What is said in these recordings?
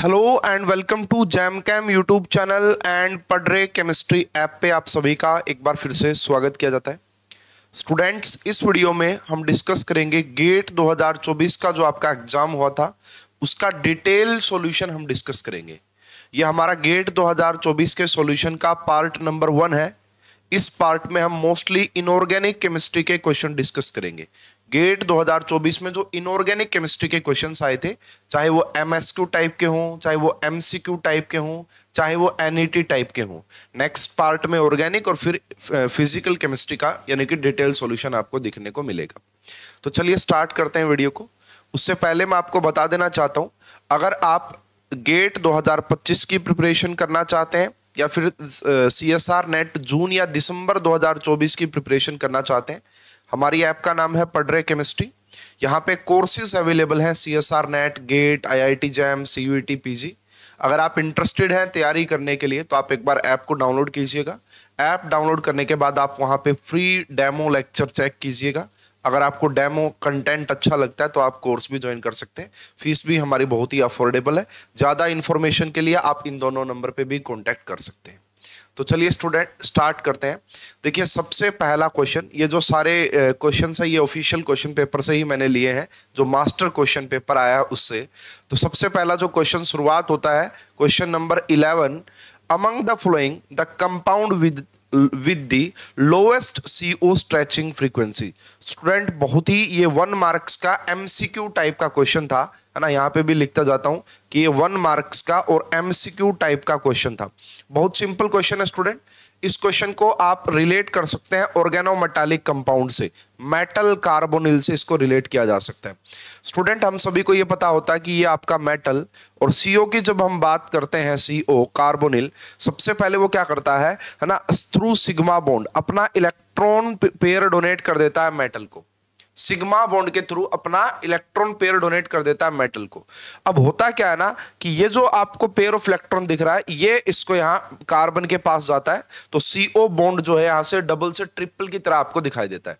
Hello and welcome to Jam Cam YouTube channel and पडरे chemistry app पे आप सभी का एक बार फिर से स्वागत किया जाता है स्टूडेंट्स इस वीडियो में हम डिस्कस करेंगे गेट 2024 का जो आपका एग्जाम हुआ था उसका डिटेल सॉल्यूशन हम डिस्कस करेंगे ये हमारा गेट 2024 के सॉल्यूशन का पार्ट नंबर वन है इस पार्ट में हम मोस्टली इनऑर्गेनिक केमिस्ट्री के क्वेश्चन डिस्कस करेंगे गेट 2024 में जो इनऑर्गेनिक केमिस्ट्री के क्वेश्चंस आए थे चाहे वो एम टाइप के हों चाहे वो एम टाइप के हों चाहे वो एन टाइप e के हों नेक्स्ट पार्ट में ऑर्गेनिक और फिर फिजिकल केमिस्ट्री का यानी कि डिटेल सॉल्यूशन आपको दिखने को मिलेगा तो चलिए स्टार्ट करते हैं वीडियो को उससे पहले मैं आपको बता देना चाहता हूँ अगर आप गेट दो की प्रिपरेशन करना चाहते हैं या फिर C S R NET June या दिसंबर दो की प्रिपरेशन करना चाहते हैं हमारी ऐप का नाम है पढ़ रहे केमिस्ट्री यहाँ पे कोर्सेज अवेलेबल हैं C S R NET GATE I I T JAM C U T P G अगर आप इंटरेस्टेड हैं तैयारी करने के लिए तो आप एक बार ऐप को डाउनलोड कीजिएगा ऐप डाउनलोड करने के बाद आप वहाँ पे फ्री डेमो लेक्चर चेक कीजिएगा अगर आपको डेमो कंटेंट अच्छा लगता है तो आप कोर्स भी ज्वाइन कर सकते हैं फीस भी हमारी बहुत ही अफोर्डेबल है ज़्यादा इन्फॉर्मेशन के लिए आप इन दोनों नंबर पर भी कॉन्टैक्ट कर सकते हैं तो चलिए स्टूडेंट स्टार्ट करते हैं देखिए सबसे पहला क्वेश्चन ये जो सारे क्वेश्चन है ये ऑफिशियल क्वेश्चन पेपर से ही मैंने लिए हैं जो मास्टर क्वेश्चन पेपर आया उससे तो सबसे पहला जो क्वेश्चन शुरुआत होता है question number eleven among the following the compound with with the lowest CO stretching frequency student बहुत ही ये वन मार्क्स का एमसीक्यू टाइप का क्वेश्चन था है ना यहाँ पे भी लिखता जाता हूँ कि ये वन मार्क्स का और एमसीक्यू टाइप का क्वेश्चन था बहुत सिंपल क्वेश्चन है स्टूडेंट इस क्वेश्चन को आप रिलेट कर सकते हैं ऑर्गेनोमेटालिक कंपाउंड से मेटल कार्बोनिल से इसको रिलेट किया जा सकता है स्टूडेंट हम सभी को ये पता होता है कि ये आपका मेटल और सीओ की जब हम बात करते हैं सीओ कार्बोनिल सबसे पहले वो क्या करता है है ना थ्रू सिग्मा बॉन्ड अपना इलेक्ट्रॉन पेयर डोनेट कर देता है मेटल को सिग्मा बॉन्ड के थ्रू अपना इलेक्ट्रॉन पेयर डोनेट कर देता है मेटल को अब होता क्या है ना कि ये जो आपको पेयर ऑफ इलेक्ट्रॉन दिख रहा है ये इसको यहाँ कार्बन के पास जाता है तो सीओ बॉन्ड जो है यहाँ से डबल से ट्रिपल की तरह आपको दिखाई देता है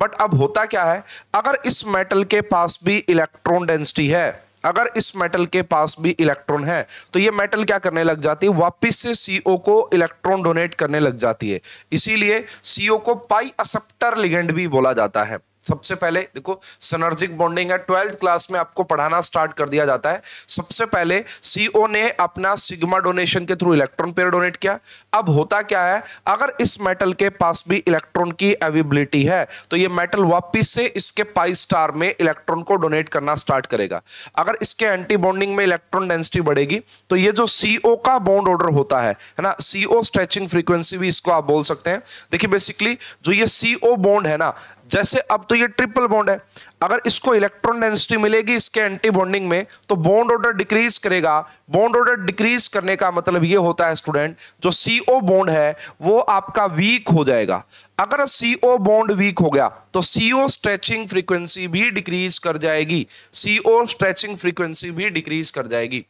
बट अब होता क्या है अगर इस मेटल के पास भी इलेक्ट्रॉन डेंसिटी है अगर इस मेटल के पास भी इलेक्ट्रॉन है तो ये मेटल क्या करने लग जाती है वापिस से सीओ को इलेक्ट्रॉन डोनेट करने लग जाती है इसीलिए सीओ को पाई असप्टर लिगेंड भी बोला जाता है सबसे पहले देखो सनर्जिक बॉन्डिंग है ट्वेल्थ क्लास में आपको पढ़ाना स्टार्ट कर दिया जाता है सबसे पहले सीओ ने अपना सिग्मा डोनेशन के थ्रू इलेक्ट्रॉन पेयर डोनेट किया अब होता क्या है अगर इस मेटल के पास भी इलेक्ट्रॉन की अवेबिलिटी है तो ये मेटल वापिस से इसके पाई स्टार में इलेक्ट्रॉन को डोनेट करना स्टार्ट करेगा अगर इसके एंटी बॉन्डिंग में इलेक्ट्रॉन डेंसिटी बढ़ेगी तो ये जो सीओ का बॉन्ड ऑर्डर होता है है ना सीओ स्ट्रेचिंग फ्रीक्वेंसी भी इसको आप बोल सकते हैं देखिए बेसिकली जो ये सीओ बॉन्ड है ना जैसे अब तो ये ट्रिपल बॉन्ड है अगर इसको इलेक्ट्रॉन डेंसिटी मिलेगी इसके एंटी बॉन्डिंग में तो बॉन्ड ऑर्डर डिक्रीज करेगा बॉन्ड ऑर्डर डिक्रीज करने का मतलब ये होता है स्टूडेंट जो सीओ बॉन्ड है वो आपका वीक हो जाएगा अगर सीओ बॉन्ड वीक हो गया तो सीओ स्ट्रेचिंग फ्रीक्वेंसी भी डिक्रीज कर जाएगी सीओ स्ट्रेचिंग फ्रीक्वेंसी भी डिक्रीज कर जाएगी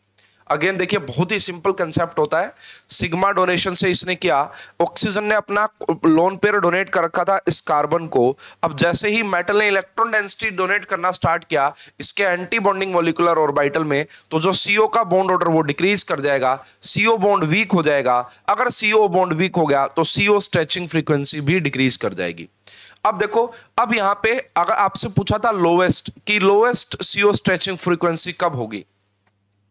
अगेन देखिए बहुत ही सिंपल कंसेप्ट होता है सिग्मा डोनेशन से इसने किया ऑक्सीजन ने अपना लोन पेयर डोनेट कर रखा था इस कार्बन को अब जैसे ही मेटल ने इलेक्ट्रॉन डेंसिटी डोनेट करना स्टार्ट किया इसके एंटी बॉन्डिंग मोलिकुलर ऑर्बिटल में तो जो सीओ का बॉन्ड ऑर्डर वो डिक्रीज कर जाएगा सीओ बॉन्ड वीक हो जाएगा अगर सीओ बॉन्ड वीक हो गया तो सीओ स्ट्रेचिंग फ्रीक्वेंसी भी डिक्रीज कर जाएगी अब देखो अब यहां पे अगर आपसे पूछा था लोवेस्ट की लोवेस्ट सीओ स्ट्रेचिंग फ्रीक्वेंसी कब होगी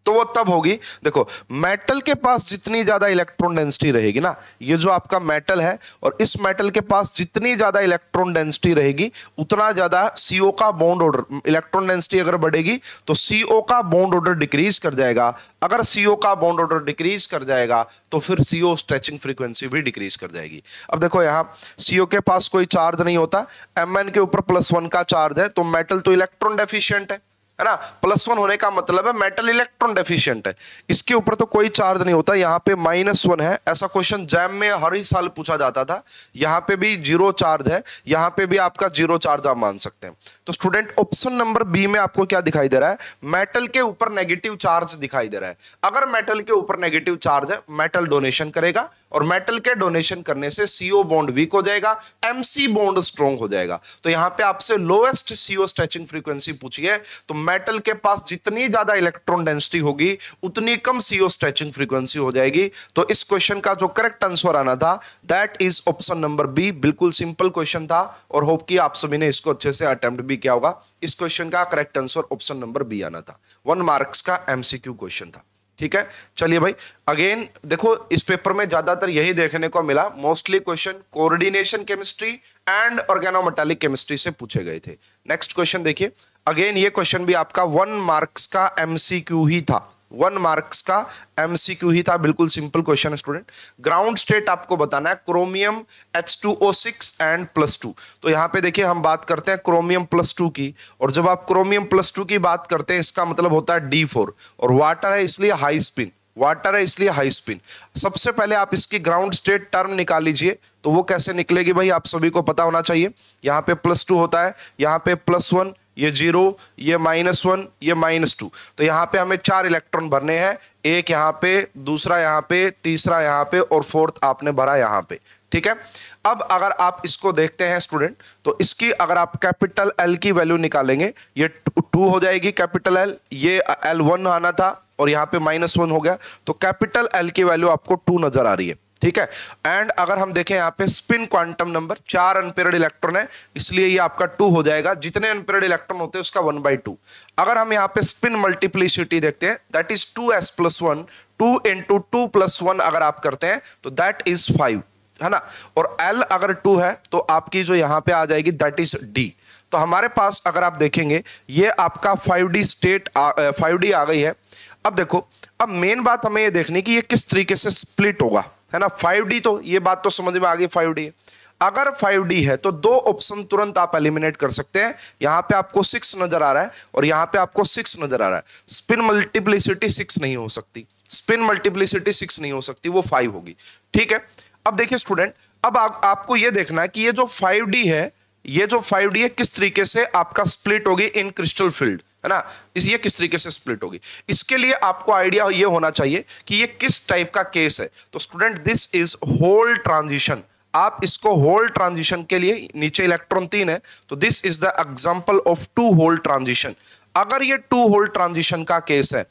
तो वो तब होगी देखो मेटल के पास जितनी ज़्यादा इलेक्ट्रॉन डेंसिटी रहेगी ना ये जो आपका मेटल है और इस मेटल के पास जितनी ज़्यादा इलेक्ट्रॉन डेंसिटी रहेगी उतना ज़्यादा सीओ का बॉन्ड ऑर्डर इलेक्ट्रॉन डेंसिटी अगर बढ़ेगी तो सीओ का बॉन्ड ऑर्डर डिक्रीज कर जाएगा अगर सीओ का बॉन्ड ऑर्डर डिक्रीज कर जाएगा तो फिर सीओ स्ट्रेचिंग फ्रीक्वेंसी भी डिक्रीज कर जाएगी अब देखो यहां सीओ के पास कोई चार्ज नहीं होता एम के ऊपर प्लस वन का चार्ज है तो मेटल तो इलेक्ट्रॉन डेफिशियंट है है ना प्लस वन होने का मतलब है मेटल इलेक्ट्रॉन डेफिशिएंट है इसके ऊपर तो कोई चार्ज नहीं होता यहाँ पे माइनस वन है ऐसा क्वेश्चन जैम में हर ही साल पूछा जाता था यहाँ पे भी जीरो चार्ज है यहाँ पे भी आपका जीरो चार्ज आप मान सकते हैं तो स्टूडेंट ऑप्शन नंबर बी में आपको क्या दिखाई दे रहा है मेटल के ऊपर नेगेटिव चार्ज दिखाई दे रहा है अगर मेटल के ऊपर नेगेटिव चार्ज है मेटल डोनेशन करेगा और मेटल के डोनेशन करने से सीओ बॉन्ड वीक हो जाएगा एमसी बॉन्ड स्ट्रॉन्ग हो जाएगा तो यहां पे आपसे लोएस्ट सीओ स्ट्रेचिंग फ्रीक्वेंसी पूछी है तो मेटल के पास जितनी ज्यादा इलेक्ट्रॉन डेंसिटी होगी उतनी कम सीओ स्ट्रेचिंग फ्रीक्वेंसी हो जाएगी तो इस क्वेश्चन का जो करेक्ट आंसर आना था that is option number B बिल्कुल सिंपल क्वेश्चन था और होप की आप सभी ने इसको अच्छे से अटेम्प्ट भी क्या होगा इस क्वेश्चन का correct answer option number B आना था वन मार्क्स का एमसीक्यू क्वेश्चन था ठीक है चलिए भाई अगेन देखो इस पेपर में ज्यादातर यही देखने को मिला mostly question coordination chemistry and organometallic chemistry से पूछे गए थे नेक्स्ट क्वेश्चन देखिए अगेन ये क्वेश्चन भी आपका वन मार्क्स का एमसीक्यू ही था वन मार्क्स का एमसीक्यू ही था बिल्कुल simple question student ground state आपको बताना है chromium H two O six and plus two तो यहां पे देखिए हम बात करते हैं क्रोमियम प्लस टू की और जब आप क्रोमियम प्लस टू की बात करते हैं इसका मतलब होता है डी फोर और वाटर है इसलिए हाई स्पिन वाटर है इसलिए हाई स्पिन सबसे पहले आप इसकी ग्राउंड स्टेट टर्म निकाल लीजिए तो वो कैसे निकलेगी भाई आप सभी को पता होना चाहिए यहाँ पे प्लस टू होता है यहाँ पे प्लस वन ये जीरो ये माइनस वन ये माइनस टू तो यहाँ पे हमें चार इलेक्ट्रॉन भरने हैं एक यहाँ पे दूसरा यहाँ पे तीसरा यहाँ पे और फोर्थ आपने भरा यहाँ पे ठीक है अब अगर आप इसको देखते हैं स्टूडेंट तो इसकी अगर आप कैपिटल एल की वैल्यू निकालेंगे ये टू हो जाएगी कैपिटल एल ये एल वन आना था और यहाँ पे माइनस वन हो गया तो कैपिटल एल की वैल्यू आपको टू नजर आ रही है ठीक है एंड अगर हम देखें यहां पे स्पिन क्वांटम नंबर चार अनपेयर्ड इलेक्ट्रॉन है इसलिए ये आपका टू हो जाएगा जितने अनपेड इलेक्ट्रॉन होते हैं उसका वन बाई टू अगर हम यहाँ पे स्पिन मल्टीप्लिसिटी देखते हैं that is two S plus one two into two plus one अगर आप करते हैं तो दैट इज फाइव है ना और एल अगर टू है तो आपकी जो यहाँ पे आ जाएगी दैट इज डी तो हमारे पास अगर आप देखेंगे ये आपका five D state five D आ गई है अब देखो अब मेन बात हमें ये देखनी कि ये किस तरीके से स्प्लिट होगा है ना फाइव तो ये बात तो समझ में आ गई फाइव अगर 5D है तो दो ऑप्शन तुरंत आप एलिमिनेट कर सकते हैं यहां पे आपको सिक्स नजर आ रहा है और यहां पे आपको सिक्स नजर आ रहा है स्पिन मल्टीप्लिसिटी सिक्स नहीं हो सकती स्पिन मल्टीप्लिसिटी सिक्स नहीं हो सकती वो फाइव होगी ठीक है अब देखिए स्टूडेंट अब आ, आपको ये देखना है कि ये जो 5D है ये जो 5D है किस तरीके से आपका स्प्लिट होगी इन क्रिस्टल फील्ड है ना इस ये किस तरीके से स्प्लिट होगी इसके लिए आपको आइडिया ये होना चाहिए कि ये किस टाइप का केस है तो student this is hole transition आप इसको होल ट्रांजिशन के लिए नीचे इलेक्ट्रॉन तीन है तो this is the example of two hole transition अगर ये टू होल ट्रांजिशन का केस है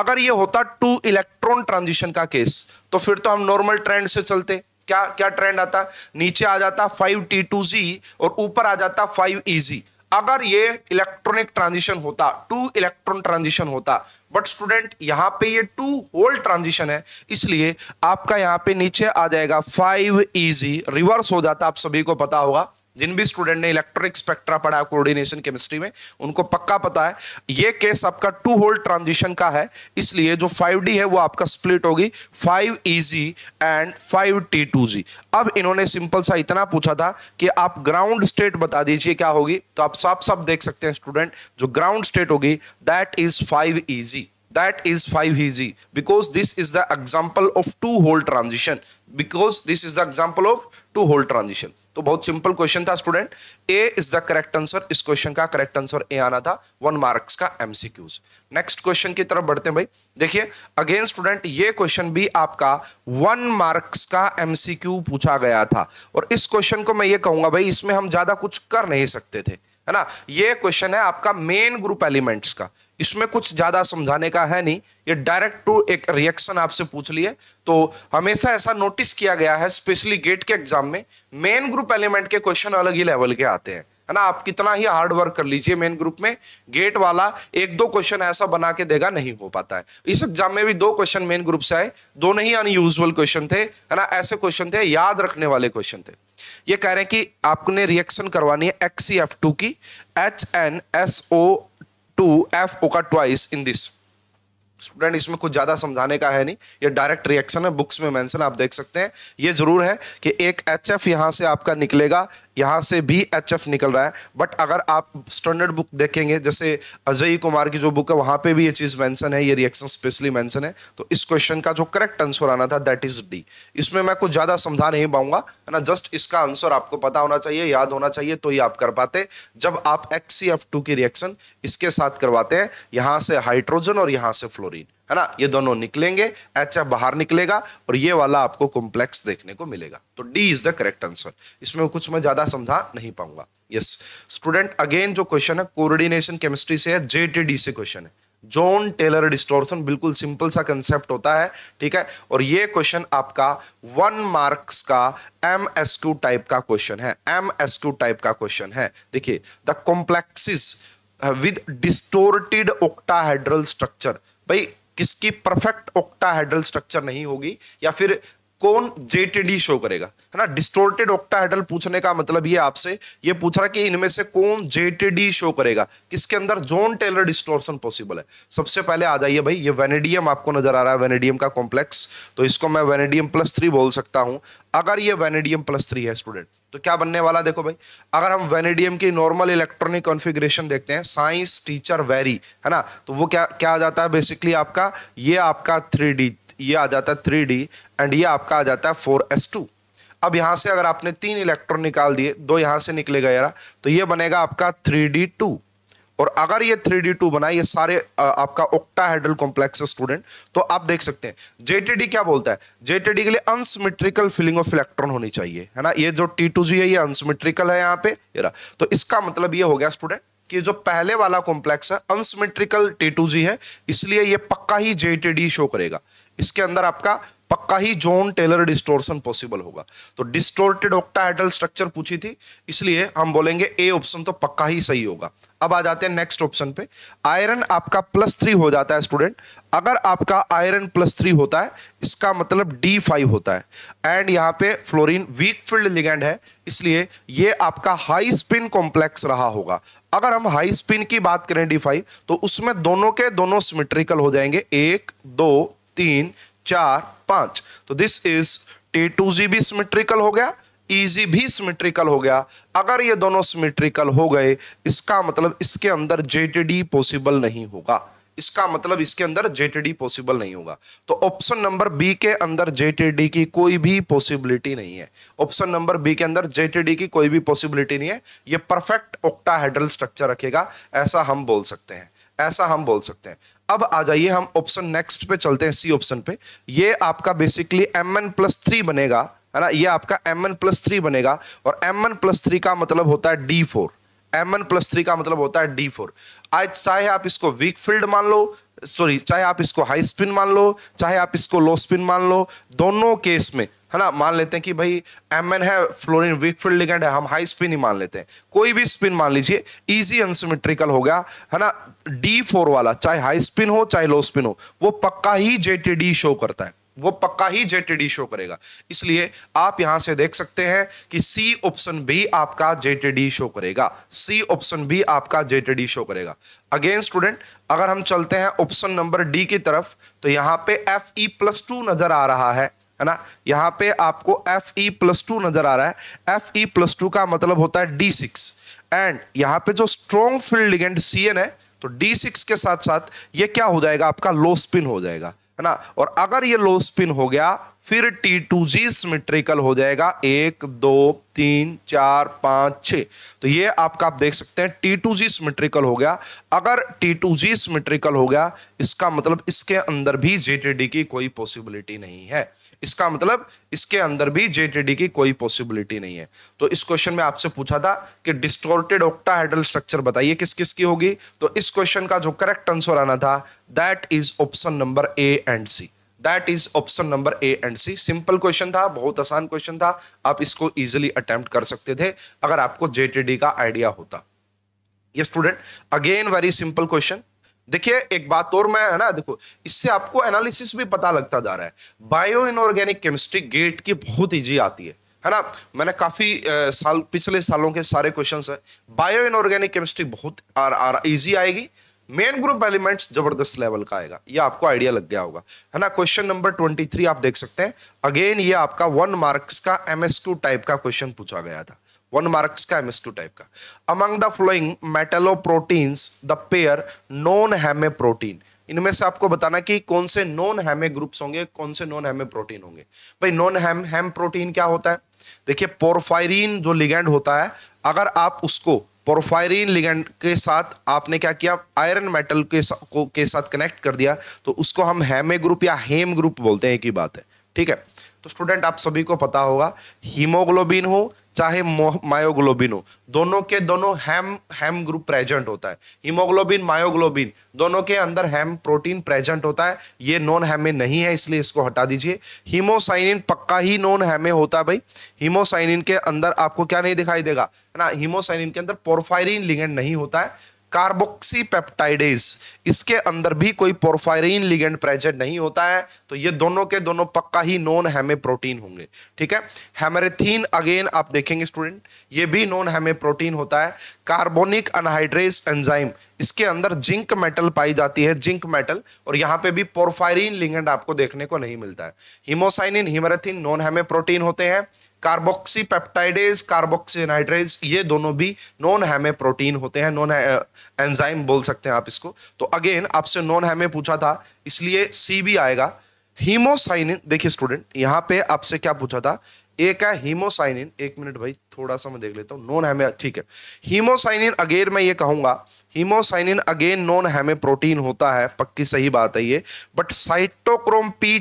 अगर ये होता टू इलेक्ट्रॉन ट्रांजिशन का केस तो फिर तो हम नॉर्मल ट्रेंड से चलते क्या क्या ट्रेंड आता नीचे आ जाता फाइव टी टू जी और ऊपर आ जाता फाइव ई जी अगर ये इलेक्ट्रॉनिक ट्रांजिशन होता टू इलेक्ट्रॉन ट्रांजिशन होता बट स्टूडेंट यहां पे ये टू होल ट्रांजिशन है इसलिए आपका यहां पे नीचे आ जाएगा फाइव इजी रिवर्स हो जाता आप सभी को पता होगा जिन भी स्टूडेंट ने इलेक्ट्रिक स्पेक्ट्रा पढ़ा कोऑर्डिनेशन केमिस्ट्री में उनको पक्का पता है ये केस आपका टू होल्ड ट्रांजिशन का है इसलिए जो 5D है वो आपका स्प्लिट होगी 5EG एंड 5T2G अब इन्होंने सिंपल सा इतना पूछा था कि आप ग्राउंड स्टेट बता दीजिए क्या होगी तो आप साफ साफ देख सकते हैं स्टूडेंट जो ग्राउंड स्टेट होगी that is five E G that is 5Hz because this is the example of two hole transition because this is the example of two hole transition तो बहुत सिंपल क्वेश्चन था student A is the correct answer इस question का correct answer A आना था one marks का MCQs next question की तरफ बढ़ते हैं भाई देखिए अगेन स्टूडेंट ये क्वेश्चन भी आपका वन मार्क्स का एमसीक्यू पूछा गया था और इस क्वेश्चन को मैं ये कहूंगा भाई इसमें हम ज्यादा कुछ कर नहीं सकते थे है ना ये क्वेश्चन है आपका मेन ग्रुप एलिमेंट्स का इसमें कुछ ज्यादा समझाने का है नहीं ये डायरेक्ट टू एक रिएक्शन आपसे पूछ लिए तो हमेशा ऐसा नोटिस किया गया है स्पेशली गेट के एग्जाम में मेन ग्रुप एलिमेंट के क्वेश्चन अलग ही लेवल के आते हैं है ना आप कितना ही हार्ड वर्क कर लीजिए मेन ग्रुप में गेट वाला एक दो क्वेश्चन ऐसा बना के देगा नहीं हो पाता है इस एग्जाम में भी दो क्वेश्चन मेन ग्रुप से आए दो नहीं अनयूजल क्वेश्चन थे है ना ऐसे क्वेश्चन थे याद रखने वाले क्वेश्चन थे ये कह रहे हैं कि आपने रिएक्शन करवानी है एक्स की H N S O two F O का ट्वाइस इन दिस स्टूडेंट इसमें कुछ ज़्यादा समझाने का है नहीं ये डायरेक्ट रिएक्शन है बुक्स में मेंशन आप देख सकते हैं ये जरूर है कि एक एच एफ यहां से आपका निकलेगा यहाँ से भी एच निकल रहा है बट अगर आप स्टैंडर्ड बुक देखेंगे जैसे अजय कुमार की जो बुक है वहाँ पे भी ये चीज़ मेंशन है ये रिएक्शन स्पेशली मेंशन है तो इस क्वेश्चन का जो करेक्ट आंसर आना था दैट इज डी इसमें मैं कुछ ज़्यादा समझा नहीं पाऊंगा है ना जस्ट इसका आंसर आपको पता होना चाहिए याद होना चाहिए तो ये आप कर पाते जब आप एक्स की रिएक्शन इसके साथ करवाते हैं यहाँ से हाइड्रोजन और यहाँ से फ्लोरिन है ना ये दोनों निकलेंगे एच एफ बाहर निकलेगा और ये वाला आपको कॉम्प्लेक्स देखने को मिलेगा तो D is the correct answer इसमें कुछ मैं ज्यादा समझा नहीं पाऊंगा यस स्टूडेंट अगेन जो क्वेश्चन है कोऑर्डिनेशन केमिस्ट्री से है जेटीडी से क्वेश्चन है जॉन टेलर डिस्टोर्सन बिल्कुल सिंपल सा कंसेप्ट होता है ठीक है और ये क्वेश्चन आपका वन मार्क्स का एम एस क्यू टाइप का क्वेश्चन है एम एस क्यू टाइप का क्वेश्चन है देखिए the complexes with distorted octahedral structure भाई किसकी परफेक्ट हेड्रल स्ट्रक्चर नहीं होगी या फिर कौन जेटेडी शो करेगा है ना डिस्टोर्टेड ऑक्टाहेडल पूछने का मतलब ये आपसे ये पूछ रहा कि इनमें से कौन जेटेडी शो करेगा किसके अंदर जोन टेलर डिस्टोर्शन पॉसिबल है सबसे पहले आ जाइए भाई ये वेनेडियम आपको नजर आ रहा है वेनेडियम का कॉम्प्लेक्स तो इसको मैं वेनेडियम प्लस थ्री बोल सकता हूं अगर ये वेनेडियम प्लस थ्री है स्टूडेंट तो क्या बनने वाला देखो भाई अगर हम वेनेडियम की नॉर्मल इलेक्ट्रॉनिक कॉन्फ़िगरेशन देखते हैं साइंस टीचर वेरी है ना तो वो क्या क्या आ जाता है बेसिकली आपका ये आपका थ्री डी ये आ जाता है थ्री डी एंड ये आपका आ जाता है फोर एस टू अब यहाँ से अगर आपने तीन इलेक्ट्रॉन निकाल दिए दो यहाँ से निकलेगा यार तो ये बनेगा आपका थ्री डी टू और अगर ये थ्री डी टू बना ये सारे आपका ओक्टाहेड्रल कॉम्प्लेक्स स्टूडेंट तो आप देख सकते हैं जेटीडी क्या बोलता है जेटीडी के लिए अनसिमेट्रिकल फिलिंग ऑफ इलेक्ट्रॉन होनी चाहिए है ना ये जो टी टू जी है ये अनसिमेट्रिकल है यहाँ पे ये तो इसका मतलब ये हो गया स्टूडेंट कि जो पहले वाला कॉम्प्लेक्स है अनसिमेट्रिकल टी टू जी है इसलिए ये पक्का ही जेटीडी शो करेगा इसके अंदर आपका पक्का ही जोन टेलर डिस्टोर्शन पॉसिबल होगा तो डिस्टोर्टेड ऑक्टाहेड्रल स्ट्रक्चर पूछी थी इसलिए हम बोलेंगे ए ऑप्शन तो पक्का ही सही होगा अब आ जाते हैं नेक्स्ट ऑप्शन पे आयरन आपका प्लस थ्री हो जाता है स्टूडेंट अगर आपका आयरन प्लस थ्री होता है इसका मतलब डी फाइव होता है एंड यहाँ पे फ्लोरीन वीक फील्ड लिगेंड है इसलिए ये आपका हाई स्पिन कॉम्प्लेक्स रहा होगा अगर हम हाई स्पिन की बात करें डी फाइव तो उसमें दोनों के दोनों सिमेट्रिकल हो जाएंगे एक दो तीन चार पांच तो this is T two G भी सिमेट्रिकल हो गया ईजी e भी सिमेट्रिकल हो गया अगर ये दोनों सिमेट्रिकल हो गए इसका मतलब इसके अंदर जेटीडी पॉसिबल नहीं होगा इसका मतलब इसके अंदर जेटीडी पॉसिबल नहीं होगा तो ऑप्शन नंबर बी के अंदर जेटीडी की कोई भी पॉसिबिलिटी नहीं है ऑप्शन नंबर बी के अंदर जेटीडी की कोई भी पॉसिबिलिटी नहीं है ये परफेक्ट ऑक्टाहेड्रल स्ट्रक्चर रखेगा ऐसा हम बोल सकते हैं ऐसा हम बोल सकते हैं अब आ जाइए हम ऑप्शन नेक्स्ट पे चलते हैं सी ऑप्शन पे ये आपका basically M N plus three बनेगा है ना ये आपका एम एन प्लस थ्री बनेगा और एम एन प्लस थ्री का मतलब होता है D four M N plus three का मतलब होता है डी फोर आज चाहे आप इसको वीक फील्ड मान लो सॉरी चाहे आप इसको हाई स्पिन मान लो चाहे आप इसको लो स्पिन मान लो दोनों केस में है ना मान लेते हैं कि भाई एम एन है फ्लोरिन वीक फील्ड लिगेंड है हम हाई स्पिन ही मान लेते हैं कोई भी स्पिन मान लीजिए इजी अनसिमेट्रिकल हो गया है ना डी फोर वाला चाहे हाई स्पिन हो चाहे लो स्पिन हो वो पक्का ही जेटीडी शो करता है वो पक्का ही जेटीडी शो करेगा इसलिए आप यहां से देख सकते हैं कि सी ऑप्शन भी आपका जेटीडी शो करेगा सी ऑप्शन भी आपका जेटेडी शो करेगा अगेन स्टूडेंट अगर हम चलते हैं ऑप्शन नंबर डी की तरफ तो यहां पे एफ ई प्लस टू नजर आ रहा है है ना यहां पे आपको एफ ई प्लस टू नजर आ रहा है एफ ई प्लस टू का मतलब होता है डी सिक्स एंड यहां पे जो strong field ligand C N है तो डी सिक्स के साथ साथ ये क्या हो जाएगा आपका लो स्पिन हो जाएगा है ना और अगर ये लो स्पिन हो गया फिर टी टू जी सिमेट्रिकल हो जाएगा एक दो तीन चार पांच छ तो ये आपका आप देख सकते हैं टी टू जी सिमेट्रिकल हो गया अगर टी टू जी सिमेट्रिकल हो गया इसका मतलब इसके अंदर भी जेटीडी की कोई पॉसिबिलिटी नहीं है इसका मतलब इसके अंदर भी जेटीडी की कोई पॉसिबिलिटी नहीं है तो इस क्वेश्चन में आपसे पूछा था कि डिस्टोर्टेड ऑक्टाहाइड्रल स्ट्रक्चर बताइए किस किस की होगी तो इस क्वेश्चन का जो करेक्ट आंसर आना था that is option number A and C that is option number A and C simple question था बहुत आसान क्वेश्चन था आप इसको इजिली अटेम्प्ट कर सकते थे अगर आपको जेटीडी का आइडिया होता ये student again very simple question देखिए एक बात और मैं है ना देखो इससे आपको एनालिसिस भी पता लगता जा रहा है बायो इनऑर्गेनिक केमिस्ट्री गेट की बहुत ईजी आती है है ना मैंने काफी साल पिछले सालों के सारे क्वेश्चन है बायो इनऑर्गेनिक केमिस्ट्री बहुत आ, इजी आएगी मेन ग्रुप एलिमेंट्स जबरदस्त लेवल का आएगा ये आपको आइडिया लग गया होगा है ना क्वेश्चन नंबर ट्वेंटी थ्री आप देख सकते हैं अगेन ये आपका वन मार्क्स का एमएसक्यू टाइप का क्वेश्चन पूछा गया था वन मार्क्स का एमएस टाइप का among the following metalloproteins the pair non heme protein इनमें से आपको बताना कि कौन से नॉन हैमे ग्रुप्स होंगे कौन से नॉन हैमे प्रोटीन होंगे भाई नॉन हैम हैम प्रोटीन क्या होता है देखिए पोरफायरिन जो लिगेंड होता है अगर आप उसको पोरफायरिन लिगेंड के साथ आपने क्या किया आयरन मेटल के सा, को के साथ कनेक्ट कर दिया तो उसको हम हैमे ग्रुप या हेम ग्रुप बोलते हैं एक ही बात है ठीक है तो स्टूडेंट आप सभी को पता होगा हीमोग्लोबिन हो चाहे मायोग्लोबिन हो दोनों के दोनों हैम हैम ग्रुप प्रेजेंट होता है हीमोग्लोबिन मायोग्लोबिन दोनों के अंदर हैम प्रोटीन प्रेजेंट होता है ये नॉन हैमे नहीं है इसलिए इसको हटा दीजिए हीमोसाइनिन पक्का ही नॉन हैमे होता है भाई हीमोसाइनिन के अंदर आपको क्या नहीं दिखाई देगा है ना हीमोसाइनिन के अंदर पोरफायरिन लिगेंड नहीं होता है कार्बोक्सी पेप्टाइडेज इसके अंदर भी कोई पोरफायरिन लिगेंड प्रेजेंट नहीं होता है तो ये दोनों के दोनों पक्का ही नॉन हेमे प्रोटीन होंगे ठीक है हेमरेथीन अगेन आप देखेंगे स्टूडेंट ये भी नॉन हेमे प्रोटीन होता है कार्बोनिक अनहाइड्रेस एंजाइम इसके अंदर जिंक मेटल पाई जाती है जिंक मेटल और यहाँ पे भी पोरफायरिन लिगेंड आपको देखने को नहीं मिलता है हिमोसाइनिन हिमरेथिन नॉन हेमे प्रोटीन होते हैं कार्बोक्सी पेप्टाइडेज कार्बोक्सीनाइड्रेज ये दोनों भी नॉन हेमे प्रोटीन होते हैं नॉन एंजाइम uh, बोल सकते हैं आप इसको तो अगेन आपसे नॉन हेमे पूछा था इसलिए सी भी आएगा हीमोसाइनिन देखिए स्टूडेंट यहाँ पे आपसे क्या पूछा था एक है हीमोसाइनिन एक मिनट भाई थोड़ा सा मैं देख लेता हूँ नॉन हेमे ठीक है हीमोसाइनिन अगेन मैं ये कहूंगा hemocyanin again non heme protein होता है पक्की सही बात है ये बट साइटोक्रोम पी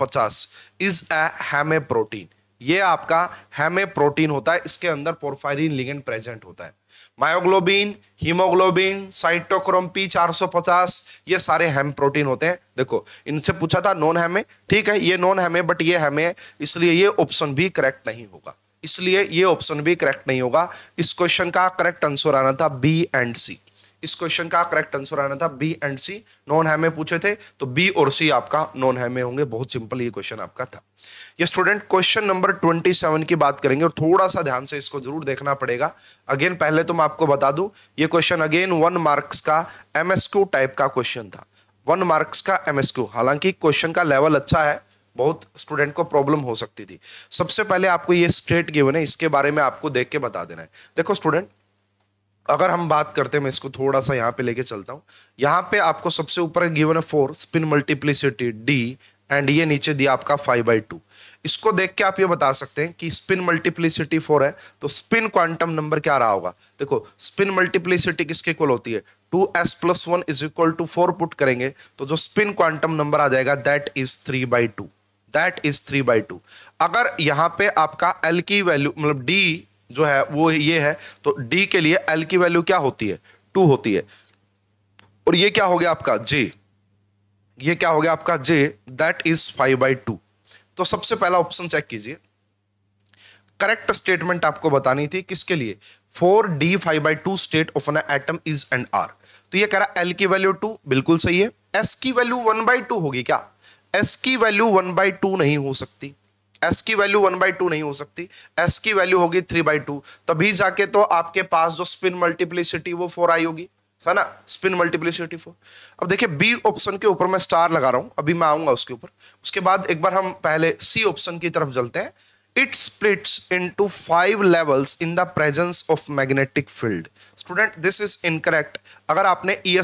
पचास इज अ हेमे प्रोटीन ये आपका हेमे प्रोटीन होता है इसके अंदर पोर्फायरिन लिगेंड प्रेजेंट होता है मायोग्लोबिन हीमोग्लोबिन साइटोक्रोम पी 450 ये सारे हैम प्रोटीन होते हैं देखो इनसे पूछा था नॉन हेमे ठीक है ये नॉन हेमे बट ये हेमे इसलिए ये ऑप्शन भी करेक्ट नहीं होगा इसलिए ये ऑप्शन भी करेक्ट नहीं होगा इस क्वेश्चन का करेक्ट आंसर आना था बी एंड सी इस क्वेश्चन का करेक्ट आंसर आना था बी एंड सी नॉन है पूछे थे तो बी और सी आपका नॉन हैमे होंगे बहुत सिंपल ये क्वेश्चन आपका था ये student question number twenty seven की बात करेंगे और थोड़ा सा ध्यान से इसको जरूर देखना पड़ेगा अगेन पहले तो मैं आपको बता दू ये क्वेश्चन अगेन वन मार्क्स का एमएसक्यू टाइप का क्वेश्चन था वन मार्क्स का एमएसक्यू हालांकि क्वेश्चन का लेवल अच्छा है बहुत स्टूडेंट को प्रॉब्लम हो सकती थी सबसे पहले आपको ये स्टेट गिवन है इसके बारे में आपको देख के बता देना है देखो स्टूडेंट अगर हम बात करते हैं मैं इसको थोड़ा सा यहाँ पे लेके चलता हूँ यहाँ पे आपको सबसे ऊपर गिवन है four spin multiplicity D and ये नीचे दिया आपका फाइव बाई टू इसको देख के आप ये बता सकते हैं कि स्पिन मल्टीप्लिसिटी फोर है तो स्पिन क्वांटम नंबर क्या रहा होगा देखो स्पिन मल्टीप्लिसिटी किसके इक्वल होती है two S plus one is equal to four put करेंगे तो जो स्पिन क्वांटम नंबर आ जाएगा that is three by two that is three by two अगर यहाँ पे आपका एल की वैल्यू मतलब डी जो है वो ये है तो डी के लिए एल की वैल्यू क्या होती है टू होती है और ये क्या हो गया आपका जे ये क्या हो गया आपका J that is five by two तो सबसे पहला ऑप्शन चेक कीजिए करेक्ट स्टेटमेंट आपको बतानी थी किसके लिए four D five by two state of an atom is and are तो ये कह रहा एल की वैल्यू टू बिल्कुल सही है एस की वैल्यू वन बाई टू होगी क्या एस की वैल्यू वन बाई टू नहीं हो सकती एस की वैल्यू वन बाई टू नहीं हो सकती एस की वैल्यू होगी थ्री बाई टू तभी जाके तो आपके पास जो स्पिन मल्टीप्लिसिटी वो फोर आई होगी है ना स्पिन मल्टीप्लिसिटी फोर अब देखिए बी ऑप्शन के ऊपर मैं स्टार लगा रहा हूं अभी मैं आऊंगा उसके ऊपर उसके बाद एक बार हम पहले सी ऑप्शन की तरफ चलते हैं it splits into five levels in the presence of magnetic field student this is incorrect अगर आपने ई e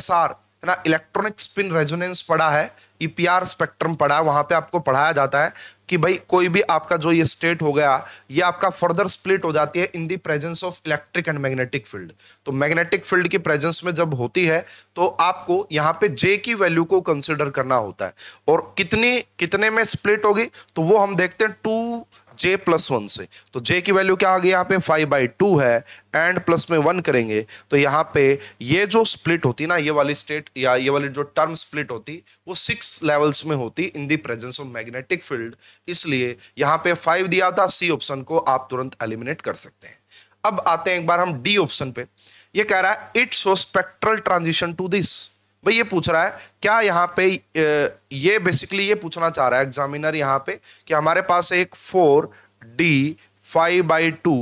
ना इलेक्ट्रॉनिक स्पिन रेजोनेंस पढ़ा है ईपीआर स्पेक्ट्रम पढ़ा है वहां पे आपको पढ़ाया जाता है कि भाई कोई भी आपका जो ये स्टेट हो गया ये आपका फर्दर स्प्लिट हो जाती है in the presence of electric and magnetic field तो मैग्नेटिक फील्ड की प्रेजेंस में जब होती है तो आपको यहाँ पे जे की वैल्यू को कंसिडर करना होता है और कितनी कितने में स्प्लिट होगी तो वो हम देखते हैं टू जे प्लस वन से तो जे की वैल्यू क्या आ गई यहाँ पे फाइव बाई टू है एंड प्लस में वन करेंगे तो यहाँ पे ये जो स्प्लिट होती ना ये वाली स्टेट या ये वाली जो टर्म स्प्लिट होती वो सिक्स लेवल्स में होती in the presence of magnetic field इसलिए यहाँ पे फाइव दिया था सी ऑप्शन को आप तुरंत एलिमिनेट कर सकते हैं अब आते हैं एक बार हम डी ऑप्शन पे ये कह रहा है it's spectral transition to this भाई ये पूछ रहा है क्या यहाँ पे ये बेसिकली ये पूछना चाह रहा है एग्जामिनर यहाँ पे कि हमारे पास एक four D five by two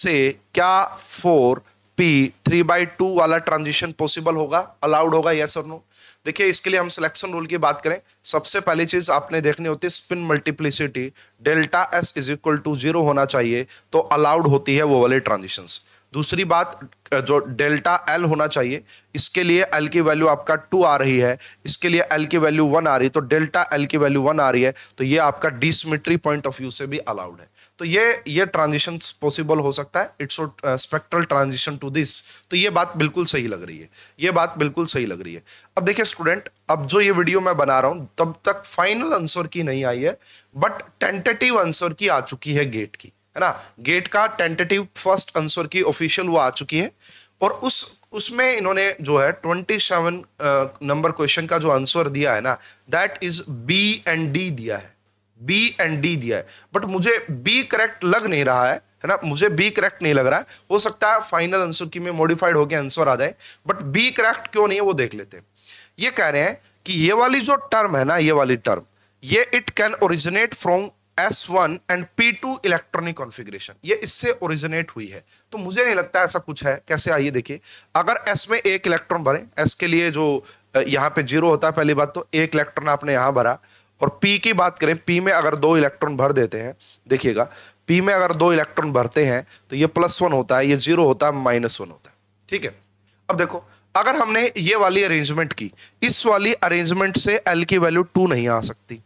से क्या four P three by two वाला ट्रांजिशन पॉसिबल होगा अलाउड होगा यस और नो देखिए इसके लिए हम सिलेक्शन रूल की बात करें सबसे पहली चीज आपने देखनी होती है spin multiplicity delta S is equal to zero होना चाहिए तो अलाउड होती है वो वाले ट्रांजिशंस दूसरी बात जो डेल्टा एल होना चाहिए इसके लिए एल की वैल्यू आपका टू आ रही है इसके लिए एल की वैल्यू वन आ रही है तो डेल्टा एल की वैल्यू वन आ रही है तो ये आपका डिसमिट्री पॉइंट ऑफ व्यू से भी अलाउड है तो ये ये ट्रांजिशन पॉसिबल हो सकता है it's spectral transition to this तो ये बात बिल्कुल सही लग रही है ये बात बिल्कुल सही लग रही है अब देखिए स्टूडेंट अब जो ये वीडियो मैं बना रहा हूँ तब तक फाइनल आंसर की नहीं आई है बट टेंटेटिव आंसर की आ चुकी है गेट की है ना गेट का tentative first answer key official वो आ चुकी है और उस उसमें इन्होंने जो है 27 नंबर क्वेश्चन का जो आंसर दिया है ना that is B and D दिया है बी एंड डी दिया है बट मुझे बी करेक्ट लग नहीं रहा है है ना मुझे बी करेक्ट नहीं लग रहा है हो सकता है फाइनल आंसर की में मॉडिफाइड होकर आंसर आ जाए बट बी करेक्ट क्यों नहीं है वो देख लेते ये कह रहे हैं कि ये वाली जो टर्म है ना ये वाली टर्म ये it can originate from S one and P two electronic configuration ये इससे ओरिजिनेट हुई है तो मुझे नहीं लगता ऐसा कुछ है कैसे आइए देखिए अगर एस में एक इलेक्ट्रॉन भरे एस के लिए जो यहाँ पे जीरो होता है पहली बात तो एक इलेक्ट्रॉन आपने यहाँ भरा और पी की बात करें पी में अगर दो इलेक्ट्रॉन भर देते हैं देखिएगा पी में अगर दो इलेक्ट्रॉन भरते हैं तो ये प्लस वन होता है ये जीरो होता है माइनस वन होता है ठीक है अब देखो अगर हमने ये वाली अरेंजमेंट की इस वाली अरेंजमेंट से एल की वैल्यू टू नहीं आ सकती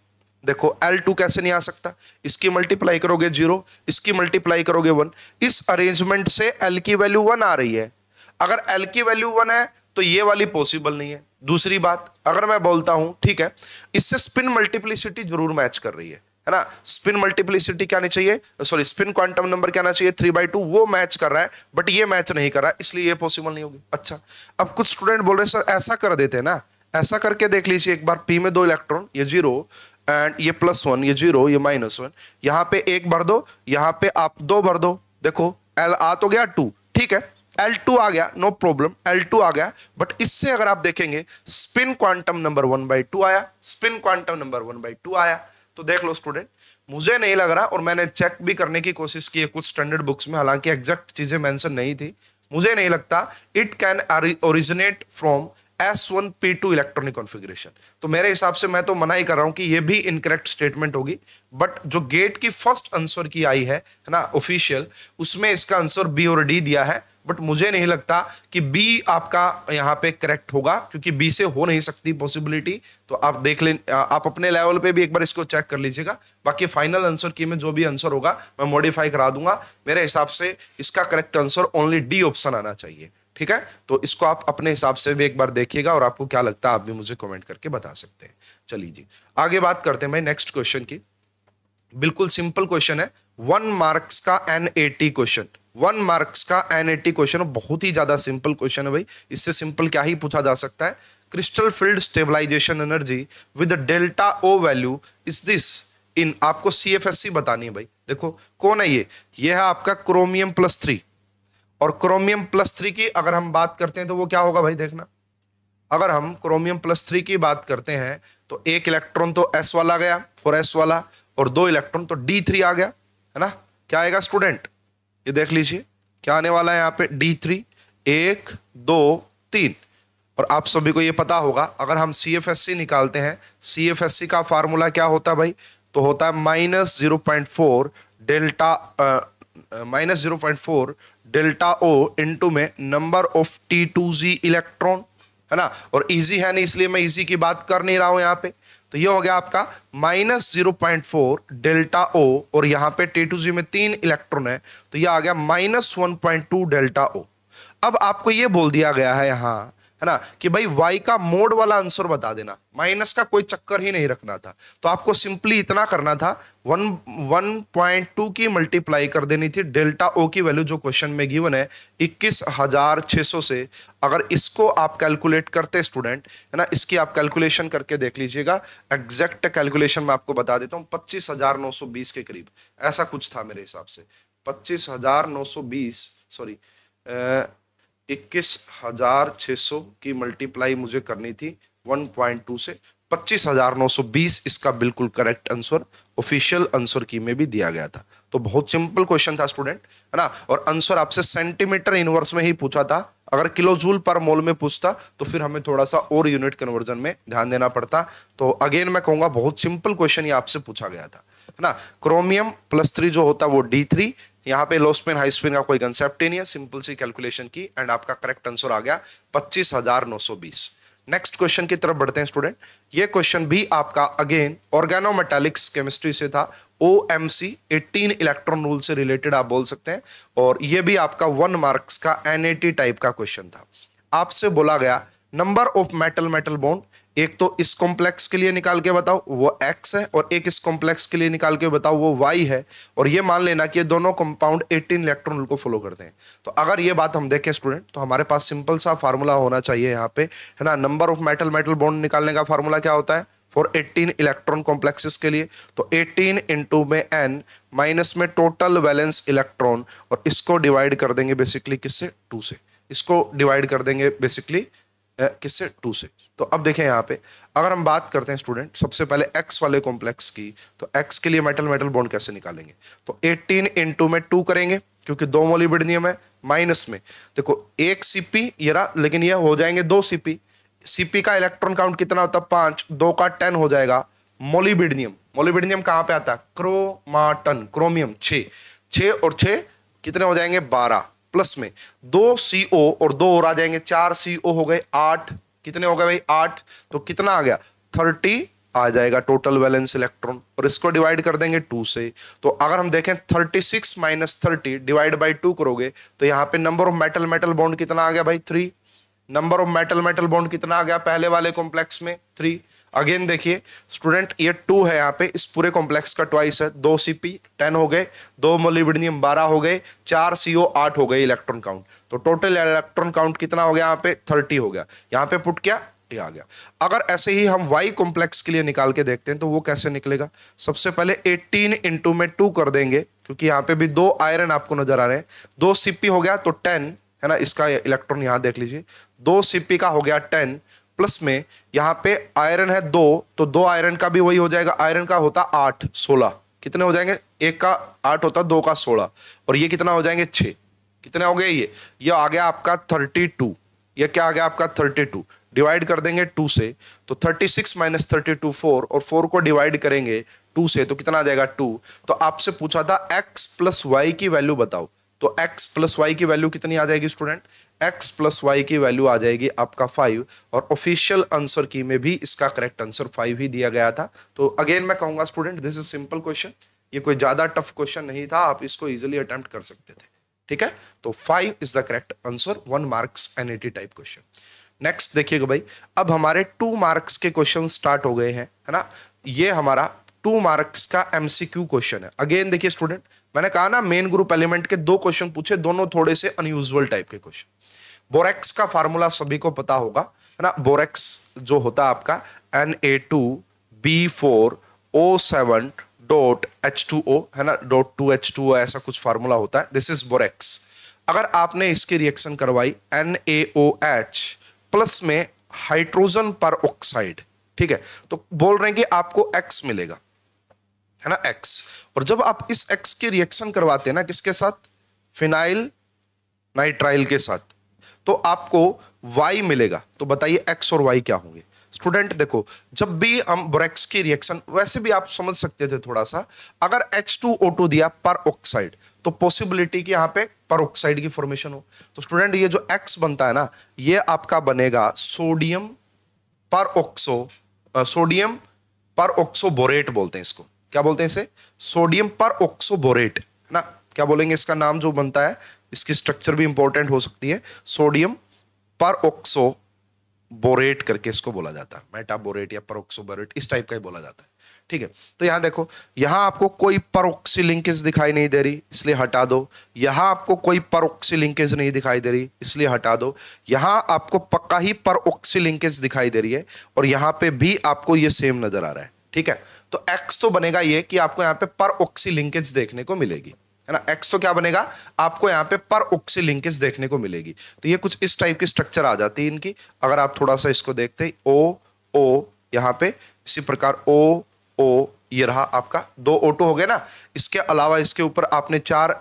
देखो L2 कैसे नहीं आ सकता इसकी मल्टीप्लाई करोगे जीरो इसकी मल्टीप्लाई करोगे वन इस अरेंजमेंट से L की वैल्यू वन आ रही है अगर L की वैल्यू वन है तो ये वाली पॉसिबल नहीं है दूसरी बात अगर मैं बोलता हूं ठीक है इससे स्पिन मल्टीप्लिसिटी जरूर मैच कर रही है है ना स्पिन मल्टीप्लिसिटी क्या नहीं चाहिए सॉरी स्पिन क्वांटम नंबर क्या आना चाहिए थ्री बाई टू वो मैच कर रहा है बट ये मैच नहीं कर रहा इसलिए ये पॉसिबल नहीं होगी अच्छा अब कुछ स्टूडेंट बोल रहे हैं सर ऐसा कर देते हैं ना ऐसा करके देख लीजिए एक बार पी में दो इलेक्ट्रॉन ये जीरो एंड ये प्लस वन ये जीरो ये माइनस वन यहाँ पे एक भर दो यहाँ पे आप दो भर दो देखो एल आ तो गया टू ठीक है एल टू आ गया नो प्रॉब्लम एल टू आ गया बट इससे अगर आप देखेंगे spin quantum number one by two आया spin quantum number one by two आया तो देख लो स्टूडेंट मुझे नहीं लग रहा और मैंने चेक भी करने की कोशिश की है कुछ स्टैंडर्ड बुक्स में हालांकि एग्जैक्ट चीजें मेंशन नहीं थी मुझे नहीं लगता it can originate from S one P two electronic configuration तो मेरे हिसाब से मैं तो मना ही कर रहा हूं कि ये भी इनकरेक्ट स्टेटमेंट होगी बट जो गेट की फर्स्ट आंसर की आई है ना ऑफिशियल उसमें इसका आंसर बी और डी दिया है बट मुझे नहीं लगता कि बी आपका यहाँ पे करेक्ट होगा क्योंकि बी से हो नहीं सकती पॉसिबिलिटी तो आप देख ले आप अपने लेवल पे भी एक बार इसको चेक कर लीजिएगा बाकी फाइनल आंसर की में जो भी आंसर होगा मैं मॉडिफाई करा दूंगा मेरे हिसाब से इसका correct answer only D option आना चाहिए ठीक है तो इसको आप अपने हिसाब से भी एक बार देखिएगा और आपको क्या लगता है आप भी मुझे कमेंट करके बता सकते हैं चलिए जी आगे बात करते हैं भाई नेक्स्ट क्वेश्चन की बिल्कुल सिंपल क्वेश्चन है वन मार्क्स का एन क्वेश्चन वन मार्क्स का एन क्वेश्चन बहुत ही ज्यादा सिंपल क्वेश्चन है भाई इससे सिंपल क्या ही पूछा जा सकता है crystal field stabilization energy with delta O value is this in आपको सी बतानी है भाई देखो कौन है ये ये है आपका क्रोमियम प्लस थ्री और क्रोमियम प्लस थ्री की अगर हम बात करते हैं तो वो क्या होगा भाई देखना अगर हम क्रोमियम प्लस थ्री की बात करते हैं तो एक इलेक्ट्रॉन तो एस वाला गया फोर एस वाला और दो इलेक्ट्रॉन तो डी थ्री आ गया है ना क्या आएगा स्टूडेंट ये देख लीजिए क्या आने वाला है यहाँ पे डी थ्री एक दो तीन और आप सभी को ये पता होगा अगर हम सी एफ एस सी निकालते हैं सी एफ एस सी का फार्मूला क्या होता है भाई तो होता है minus zero point four delta minus zero point four delta O into में number of T two G electron है ना और इजी है नहीं इसलिए मैं इजी की बात कर नहीं रहा हूं यहां पे तो ये हो गया आपका minus zero point four delta O और यहाँ पे टी टू जी में तीन इलेक्ट्रॉन है तो ये आ गया minus one point two delta O अब आपको ये बोल दिया गया है यहां है ना कि भाई वाई का मोड वाला आंसर बता देना माइनस का कोई चक्कर ही नहीं रखना था तो आपको सिंपली इतना करना था वन वन पॉइंट टू की मल्टीप्लाई कर देनी थी डेल्टा ओ की वैल्यू जो क्वेश्चन में गिवन है इक्कीस हजार छः सौ से अगर इसको आप कैलकुलेट करते स्टूडेंट है ना इसकी आप कैलकुलेशन करके देख लीजिएगा एग्जैक्ट कैलकुलेशन मैं आपको बता देता हूँ पच्चीस हजार नौ सौ बीस के करीब ऐसा कुछ था मेरे हिसाब से पच्चीस हजार नौ सौ बीस सॉरी इक्कीस हजार छ सौ की मल्टीप्लाई मुझे करनी थी वन पॉइंट टू से पच्चीस हजार नौ सौ बीस इसका बिल्कुल correct answer official answer key में भी दिया गया था तो बहुत सिंपल क्वेश्चन था स्टूडेंट है ना और आंसर आपसे सेंटीमीटर इनवर्स में ही पूछा था अगर किलो जूल पर मोल में पूछता तो फिर हमें थोड़ा सा और यूनिट कन्वर्जन में ध्यान देना पड़ता तो अगेन मैं कहूंगा बहुत सिंपल क्वेश्चन ये आपसे पूछा गया था है ना क्रोमियम प्लस थ्री जो होता है वो डी थ्री यहाँ पे लो स्पिन हाई स्पिन का कोई कंसेप्ट ही नहीं है सिंपल सी कैलकुलेशन की एंड आपका करेक्ट आंसर आ गया पच्चीस हजार नौ सौ बीस नेक्स्ट क्वेश्चन की तरफ बढ़ते हैं स्टूडेंट ये क्वेश्चन भी आपका अगेन ऑर्गेनोमेटेलिक्स केमिस्ट्री से था O M C eighteen electron rule से रिलेटेड आप बोल सकते हैं और ये भी आपका वन मार्क्स का एन टाइप का क्वेश्चन था आपसे बोला गया number of metal metal bond एक तो इस कॉम्प्लेक्स के लिए निकाल के बताओ वो एक्स है और एक इस कॉम्प्लेक्स के लिए निकाल के बताओ वो वाई है और ये मान लेना कि ये दोनों कंपाउंड 18 इलेक्ट्रॉन रूल को फॉलो करते हैं तो अगर ये बात हम देखें स्टूडेंट तो हमारे पास सिंपल सा फार्मूला होना चाहिए यहाँ पे है ना number of metal metal bond निकालने का फार्मूला क्या होता है फॉर एट्टीन इलेक्ट्रॉन कॉम्प्लेक्सेस के लिए तो एटीन इंटू में एन माइनस में टोटल बैलेंस इलेक्ट्रॉन और इसको डिवाइड कर देंगे बेसिकली किससे टू से इसको डिवाइड कर देंगे बेसिकली किससे टू से तो अब देखें यहाँ पे अगर हम बात करते हैं स्टूडेंट सबसे पहले एक्स वाले कॉम्प्लेक्स की तो एक्स के लिए मेटल मेटल बॉन्ड कैसे निकालेंगे तो 18 इंटू में टू करेंगे क्योंकि दो मोलिबिडनियम है माइनस में देखो एक सीपी ये रहा लेकिन ये हो जाएंगे दो सीपी सीपी का इलेक्ट्रॉन काउंट कितना होता है पांच दो का टेन हो जाएगा मोलिबिडनियम मोलिबिडनियम कहां पे आता है क्रोमाटन क्रोमियम छ और छ कितने हो जाएंगे बारह प्लस में दो सी ओ और दो और आ जाएंगे चार सी ओ हो गए आठ कितने हो गए भाई आठ तो कितना आ गया थर्टी आ जाएगा टोटल वैलेंस इलेक्ट्रॉन और इसको डिवाइड कर देंगे टू से तो अगर हम देखें thirty six minus thirty divide by two करोगे तो यहाँ पे number of metal metal bond कितना आ गया भाई three number of metal metal bond कितना आ गया पहले वाले कॉम्प्लेक्स में थ्री अगेन देखिए स्टूडेंट ये टू है यहाँ पे इस पूरे कॉम्प्लेक्स का ट्वाइस है दो सी पी टेन हो गए दो मोलिबिडियम बारह हो गए चार सी ओ आठ हो गए इलेक्ट्रॉन काउंट तो टोटल इलेक्ट्रॉन काउंट कितना हो गया यहाँ पे थर्टी हो गया यहाँ पे पुट क्या ये आ गया अगर ऐसे ही हम वाई कॉम्प्लेक्स के लिए निकाल के देखते हैं तो वो कैसे निकलेगा सबसे पहले 18 इंटू में टू कर देंगे क्योंकि यहाँ पे भी दो आयरन आपको नजर आ रहे हैं दो सीपी हो गया तो टेन है ना इसका इलेक्ट्रॉन यहाँ देख लीजिए दो सीपी का हो गया टेन प्लस में यहाँ पे आयरन है दो तो दो आयरन का भी वही हो जाएगा आयरन का होता आठ सोलह कितने हो जाएंगे एक का आठ होता दो का सोलह और ये कितना हो जाएंगे छ कितने हो गए ये ये आ गया आपका थर्टी टू यह क्या आ गया आपका थर्टी टू डिवाइड कर देंगे टू से तो thirty six minus thirty two four और फोर को डिवाइड करेंगे टू से तो कितना आ जाएगा टू तो आपसे पूछा था एक्स प्लस वाई की वैल्यू बताओ तो एक्स प्लस वाई की वैल्यू कितनी आ जाएगी स्टूडेंट एक्स प्लस वाई की वैल्यू आ जाएगी आपका फाइव और ऑफिशियल आंसर की में भी इसका करेक्ट आंसर फाइव ही दिया गया था तो अगेन मैं कहूंगा student this is simple question ये कोई ज़्यादा टफ क्वेश्चन नहीं था आप इसको इजिली अटेम्प्ट कर सकते थे ठीक है तो five is the correct answer one marks N type question next देखिएगा भाई अब हमारे टू मार्क्स के क्वेश्चन स्टार्ट हो गए हैं है ना ये हमारा टू मार्क्स का एमसीक्यू क्वेश्चन है अगेन देखिए स्टूडेंट मैंने कहा ना मेन ग्रुप एलिमेंट के दो क्वेश्चन पूछे दोनों थोड़े से अनयूजल टाइप के क्वेश्चन बोरेक्स का फार्मूला सभी को पता होगा है ना बोरेक्स जो होता है आपका N A two B four O seven dot H two O है ना dot two H two O ऐसा कुछ फार्मूला होता है दिस इज बोरेक्स अगर आपने इसकी रिएक्शन करवाई N A O H plus में हाइड्रोजन पर ऑक्साइड ठीक है तो बोल रहे हैं कि आपको एक्स मिलेगा है ना एक्स और जब आप इस एक्स की रिएक्शन करवाते हैं ना किसके साथ फिनाइल नाइट्राइल के साथ तो आपको वाई मिलेगा तो बताइए एक्स और वाई क्या होंगे स्टूडेंट देखो जब भी हम ब्रेक्स की रिएक्शन वैसे भी आप समझ सकते थे थोड़ा सा अगर टू ओ टू दिया पर ऑक्साइड तो पॉसिबिलिटी कि यहाँ पे पर ऑक्साइड की फॉर्मेशन हो तो स्टूडेंट ये जो एक्स बनता है ना ये आपका बनेगा sodium peroxo sodium peroxoborate बोलते हैं इसको क्या बोलते हैं इसे सोडियम पर ऑक्सोबोरेट है ना क्या बोलेंगे इसका नाम जो बनता है इसकी स्ट्रक्चर भी इंपॉर्टेंट हो सकती है सोडियम पर ऑक्सो बोरेट करके इसको बोला जाता है मेटाबोरेट या परोक्सोबोरेट इस टाइप का ही बोला जाता है ठीक है तो यहां देखो यहां आपको कोई परोक्सी लिंकेज दिखाई नहीं दे रही इसलिए हटा दो यहां आपको कोई परोक्सी लिंकेज नहीं दिखाई दे रही इसलिए हटा दो यहां आपको पक्का ही परोक्सी लिंकेज दिखाई दे रही है और यहां पे भी आपको ये सेम नजर आ रहा है ठीक है तो एक्स तो बनेगा ये कि आपको यहाँ पे पर ओक्सी लिंकेज देखने को मिलेगी है ना एक्स तो क्या बनेगा आपको यहाँ पे पर ऑक्सी लिंकेज देखने को मिलेगी तो ये कुछ इस टाइप की स्ट्रक्चर आ जाती है इनकी अगर आप थोड़ा सा इसको देखते ओ ओ यहाँ पे इसी प्रकार ओ ओ ये रहा आपका दो ओटो हो गए ना इसके अलावा इसके ऊपर आपने चार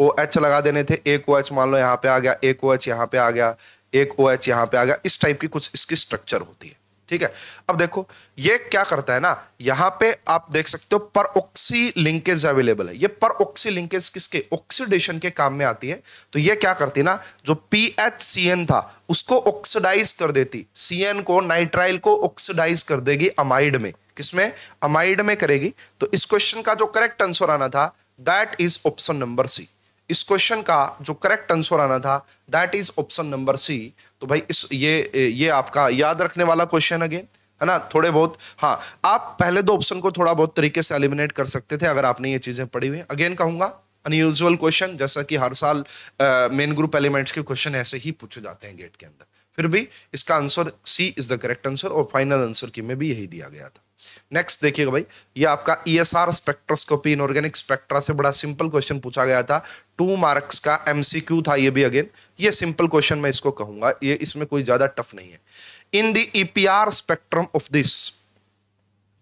ओ एच लगा देने थे एक ओ एच मान लो यहाँ पे आ गया एक ओ एच यहाँ पे आ गया एक ओ एच यहाँ पे आ गया इस टाइप की कुछ इसकी स्ट्रक्चर होती है ठीक है अब देखो ये क्या करता है ना यहां पे आप देख सकते हो पर ऑक्सी लिंकेज अवेलेबल है ये पर ऑक्सी लिंकेज किसके ऑक्सीडेशन के काम में आती है तो ये क्या करती है ना जो पी एच सी एन था उसको ऑक्सीडाइज कर देती सी एन को नाइट्राइल को ऑक्सीडाइज कर देगी अमाइड में किसमें अमाइड में करेगी तो इस क्वेश्चन का जो करेक्ट आंसर आना था that is option number C इस क्वेश्चन का जो करेक्ट आंसर आना था that is option number C तो भाई इस ये ये आपका याद रखने वाला क्वेश्चन अगेन है ना थोड़े बहुत हाँ आप पहले दो ऑप्शन को थोड़ा बहुत तरीके से एलिमिनेट कर सकते थे अगर आपने ये चीजें पढ़ी हुई अगेन कहूंगा अनयूजल क्वेश्चन जैसा कि हर साल मेन ग्रुप एलिमेंट्स के क्वेश्चन ऐसे ही पूछे जाते हैं गेट के अंदर फिर भी इसका answer C is the correct answer और फाइनल आंसर की में भी यही दिया गया था नेक्स्ट देखिएगा भाई ये आपका E S R spectroscopy inorganic spectra से बड़ा सिंपल क्वेश्चन पूछा गया था टू मार्क्स का एमसीक्यू था ये भी अगेन ये सिंपल क्वेश्चन मैं इसको कहूंगा ये इसमें कोई ज्यादा टफ नहीं है in the EPR spectrum of this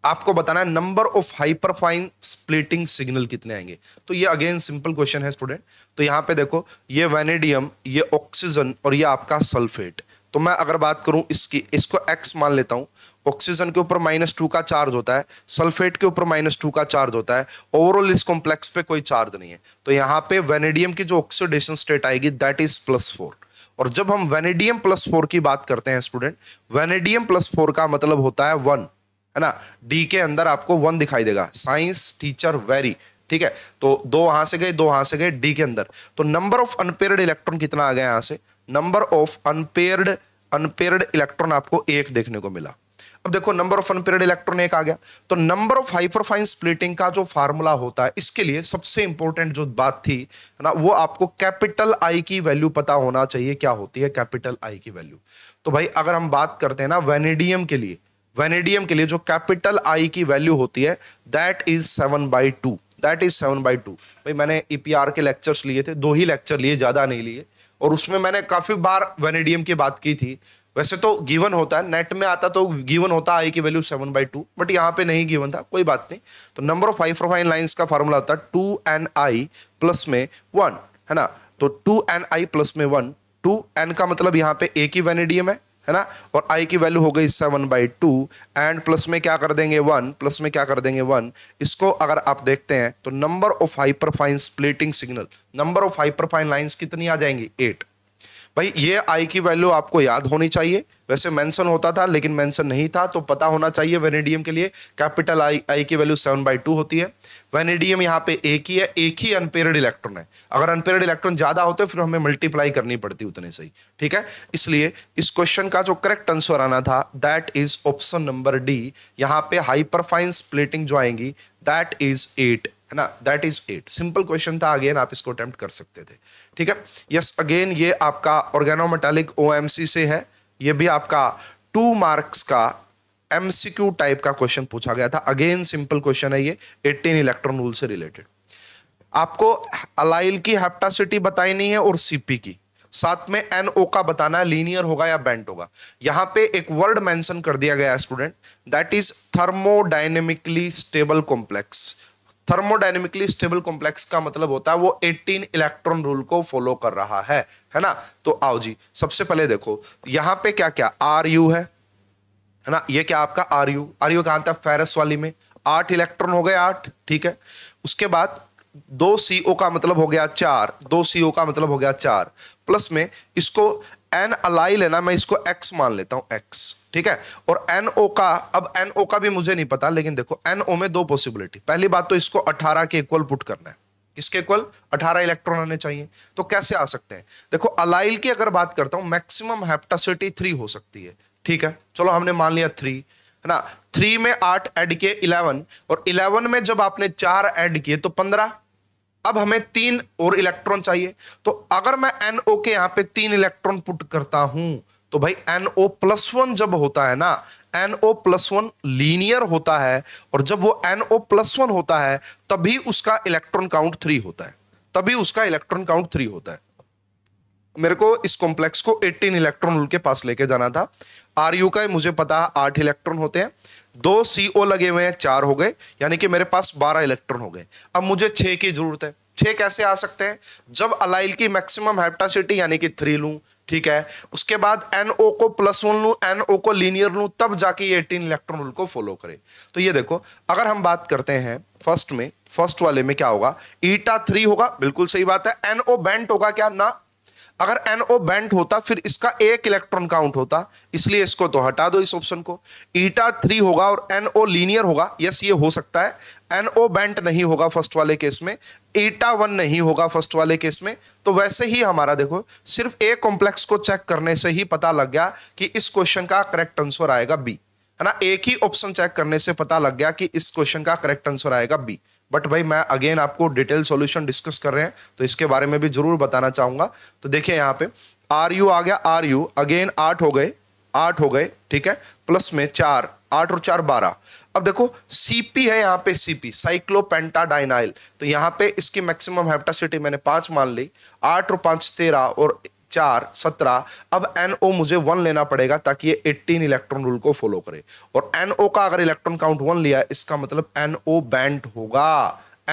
आपको बताना है number of hyperfine splitting signal कितने आएंगे तो ये अगेन सिंपल क्वेश्चन है स्टूडेंट तो यहाँ पे देखो ये वेनेडियम ये ऑक्सीजन और ये आपका सल्फेट तो मैं अगर बात करूं इसकी इसको एक्स मान लेता हूं ऑक्सीजन के ऊपर माइनस टू का चार्ज होता है सल्फेट के ऊपर माइनस टू का चार्ज होता है ओवरऑल इस कॉम्प्लेक्स पे कोई चार्ज नहीं है तो यहाँ पे वेनेडियम की जो ऑक्सीडेशन स्टेट आएगी दैट इज प्लस फोर और जब हम वेनेडियम प्लस फोर की बात करते हैं स्टूडेंट वेनेडियम प्लस फोर का मतलब होता है वन है ना डी के अंदर आपको वन दिखाई देगा साइंस टीचर वेरी ठीक है तो दो वहां से गए दो वहां से गए डी के अंदर तो नंबर ऑफ अनपेयर्ड इलेक्ट्रॉन कितना आ गया यहां से number of unpaired unpaired electron आपको एक देखने को मिला अब देखो नंबर ऑफ अनपेयर्ड इलेक्ट्रॉन एक आ गया तो नंबर ऑफ हाइपरफाइन स्प्लिटिंग का जो फार्मूला होता है इसके लिए सबसे इंपॉर्टेंट जो बात थी ना वो आपको कैपिटल आई की वैल्यू पता होना चाहिए क्या होती है कैपिटल आई की वैल्यू तो भाई अगर हम बात करते हैं ना वेनेडियम के लिए वेनेडियम के लिए जो कैपिटल आई की वैल्यू होती है that is seven by two that is seven by two भाई मैंने ई e के लेक्चर्स लिए थे दो ही लेक्चर लिए ज्यादा नहीं लिए और उसमें मैंने काफ़ी बार वेनेडियम की बात की थी वैसे तो गिवन होता है नेट में आता तो गिवन होता आई की value seven by two but यहाँ पे नहीं गिवन था कोई बात नहीं तो number of hyperfine lines का फॉर्मूला होता है टू एन आई प्लस में वन है ना तो टू एन आई प्लस में वन टू एन का मतलब यहाँ पे ए की वेनेडियम है है ना और आई की वैल्यू हो गई seven by two and plus में क्या कर देंगे वन प्लस में क्या कर देंगे वन इसको अगर आप देखते हैं तो number of hyperfine splitting signal number of hyperfine lines कितनी आ जाएंगी एट भाई ये आई की वैल्यू आपको याद होनी चाहिए वैसे मेंशन होता था लेकिन मेंशन नहीं था तो पता होना चाहिए वेनेडियम के लिए कैपिटल आई आई की वैल्यू सेवन बाई टू होती है वेनेडियम यहाँ पे एक ही है एक ही अनपेयर्ड इलेक्ट्रॉन है अगर अनपेयर्ड इलेक्ट्रॉन ज्यादा होते फिर हमें मल्टीप्लाई करनी पड़ती उतने से ही ठीक है इसलिए इस क्वेश्चन का जो करेक्ट आंसर आना था that is option number D यहाँ पे हाइपरफाइन स्प्लिटिंग जो आएंगी दैट इज एट है ना that is eight simple question था अगेन आप इसको अटेम्प्ट कर सकते थे ठीक है यस अगेन ये आपका ऑर्गेनोमेटालिक ओएमसी से है ये भी आपका टू मार्क्स का एमसीक्यू टाइप का क्वेश्चन पूछा गया था अगेन सिंपल क्वेश्चन है ये एट्टीन इलेक्ट्रॉन रूल से रिलेटेड आपको अलाइल की हेप्टासिटी नहीं है और सीपी की साथ में एनओ का बताना है लीनियर होगा या बेंट होगा यहां पे एक वर्ड मेंशन कर दिया गया है student that is thermodynamically stable complex thermodynamically stable complex का मतलब होता है वो 18 इलेक्ट्रॉन रूल को फॉलो कर रहा है है ना तो आओ जी सबसे पहले देखो यहां पे क्या क्या आर यू है है ना ये क्या आपका आर यू आर यू कहा था फेरस वाली में आठ इलेक्ट्रॉन हो गए आठ ठीक है उसके बाद दो सीओ का मतलब हो गया चार दो सीओ का मतलब हो गया चार प्लस में इसको एन अलाई लेना मैं इसको एक्स मान लेता हूं एक्स ठीक है और एनओ का अब एनओ का भी मुझे नहीं पता लेकिन देखो एनओ में दो पॉसिबिलिटी पहली बात तो इसको 18 के इक्वल पुट करना है किसके इक्वल 18 इलेक्ट्रॉन आने चाहिए तो कैसे आ सकते हैं देखो अलाइल की अगर बात करता हूं मैक्सिमम हेप्टासिटी थ्री हो सकती है ठीक है चलो हमने मान लिया थ्री है ना थ्री में आठ एड किए इलेवन और इलेवन में जब आपने चार एड किए तो पंद्रह अब हमें तीन और इलेक्ट्रॉन चाहिए तो अगर मैं एनओ के यहां पे तीन इलेक्ट्रॉन पुट करता हूं तो भाई एनओ प्लस वन जब होता है ना एनओ प्लस वन लीनियर होता है और जब वो एनओ प्लस वन होता है तभी उसका इलेक्ट्रॉन काउंट थ्री होता है तभी उसका इलेक्ट्रॉन काउंट थ्री होता है मेरे को इस कॉम्प्लेक्स को 18 इलेक्ट्रॉन के पास लेके जाना था आर यू का मुझे पता है आठ इलेक्ट्रॉन होते हैं दो सीओ लगे हुए हैं चार हो गए यानी कि मेरे पास बारह इलेक्ट्रॉन हो गए अब मुझे छह की जरूरत है छह कैसे आ सकते हैं जब अलाइल की मैक्सिमम हेप्टासिटी यानी कि थ्री लूं ठीक है उसके बाद एनओ को प्लस वन एन ओ को लीनियर लू तब जाके ये एटीन इलेक्ट्रॉन रूल को फॉलो करे तो ये देखो अगर हम बात करते हैं फर्स्ट में फर्स्ट वाले में क्या होगा ईटा थ्री होगा बिल्कुल सही बात है एनओ बेंट होगा क्या ना अगर NO बेंट होता फिर इसका एक इलेक्ट्रॉन काउंट होता इसलिए इसको तो हटा दो इस ऑप्शन को ईटा थ्री होगा और NO लीनियर होगा यस ये हो सकता है NO बेंट नहीं होगा फर्स्ट वाले केस में ईटा वन नहीं होगा फर्स्ट वाले केस में तो वैसे ही हमारा देखो सिर्फ ए कॉम्प्लेक्स को चेक करने से ही पता लग गया कि इस क्वेश्चन का करेक्ट आंसर आएगा बी है ना एक ही ऑप्शन चेक करने से पता लग गया कि इस क्वेश्चन का करेक्ट आंसर आएगा बी बट भाई मैं अगेन आपको डिटेल सॉल्यूशन डिस्कस कर रहे हैं तो इसके बारे में भी जरूर बताना चाहूंगा तो देखिए यहाँ पे आर यू आ गया आर यू अगेन आठ हो गए आठ हो गए ठीक है प्लस में चार आठ और चार बारह अब देखो सीपी है यहाँ पे सीपी साइक्लोपेंटाडाइनाइल तो यहाँ पे इसकी मैक्सिमम हेप्टासिटी मैंने पांच मान ली आठ और पांच तेरह और चार सत्रह अब एन ओ मुझे वन लेना पड़ेगा ताकि ये एट्टीन इलेक्ट्रॉन रूल को फॉलो करे और एन ओ का अगर इलेक्ट्रॉन काउंट वन लिया इसका मतलब एन ओ बैंट होगा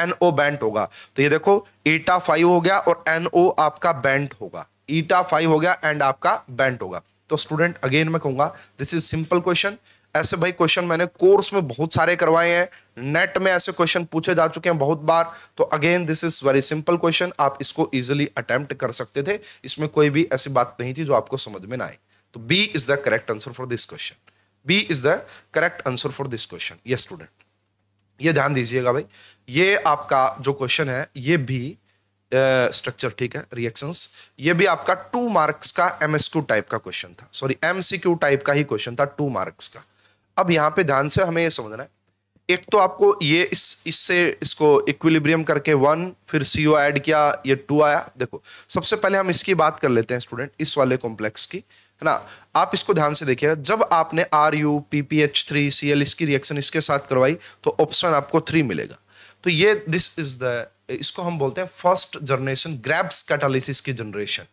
एन ओ बैंट होगा तो ये देखो ईटा फाइव हो गया और एन ओ आपका बैंट होगा ईटा फाइव हो गया एंड आपका बैंट होगा तो स्टूडेंट अगेन मैं कहूंगा दिस इज सिंपल क्वेश्चन ऐसे भाई क्वेश्चन मैंने कोर्स में बहुत सारे करवाए हैं नेट में ऐसे क्वेश्चन पूछे जा चुके हैं बहुत बार तो again this is very simple question आप इसको इजिली अटेम्प्ट कर सकते थे इसमें कोई भी ऐसी बात नहीं थी जो आपको समझ में ना आए तो B is the correct answer for this question B is the correct answer for this question ये स्टूडेंट ये ध्यान दीजिएगा भाई ये आपका जो क्वेश्चन है ये भी स्ट्रक्चर ठीक है रिएक्शंस ये भी आपका टू मार्क्स का एमएसक्यू टाइप का क्वेश्चन था सॉरी एमसीक्यू टाइप का ही क्वेश्चन था टू मार्क्स का अब यहाँ पे ध्यान से हमें ये समझना है एक तो आपको ये इस इससे इसको इक्विलिब्रियम करके वन फिर सी ओ एड किया ये टू आया देखो सबसे पहले हम इसकी बात कर लेते हैं स्टूडेंट इस वाले कॉम्प्लेक्स की है ना आप इसको ध्यान से देखिएगा जब आपने R U P P H three C L इसकी रिएक्शन इसके साथ करवाई तो ऑप्शन आपको थ्री मिलेगा तो ये दिस इज द इसको हम बोलते हैं फर्स्ट जनरेशन ग्रैब्स कैटालिसिस की जनरेशन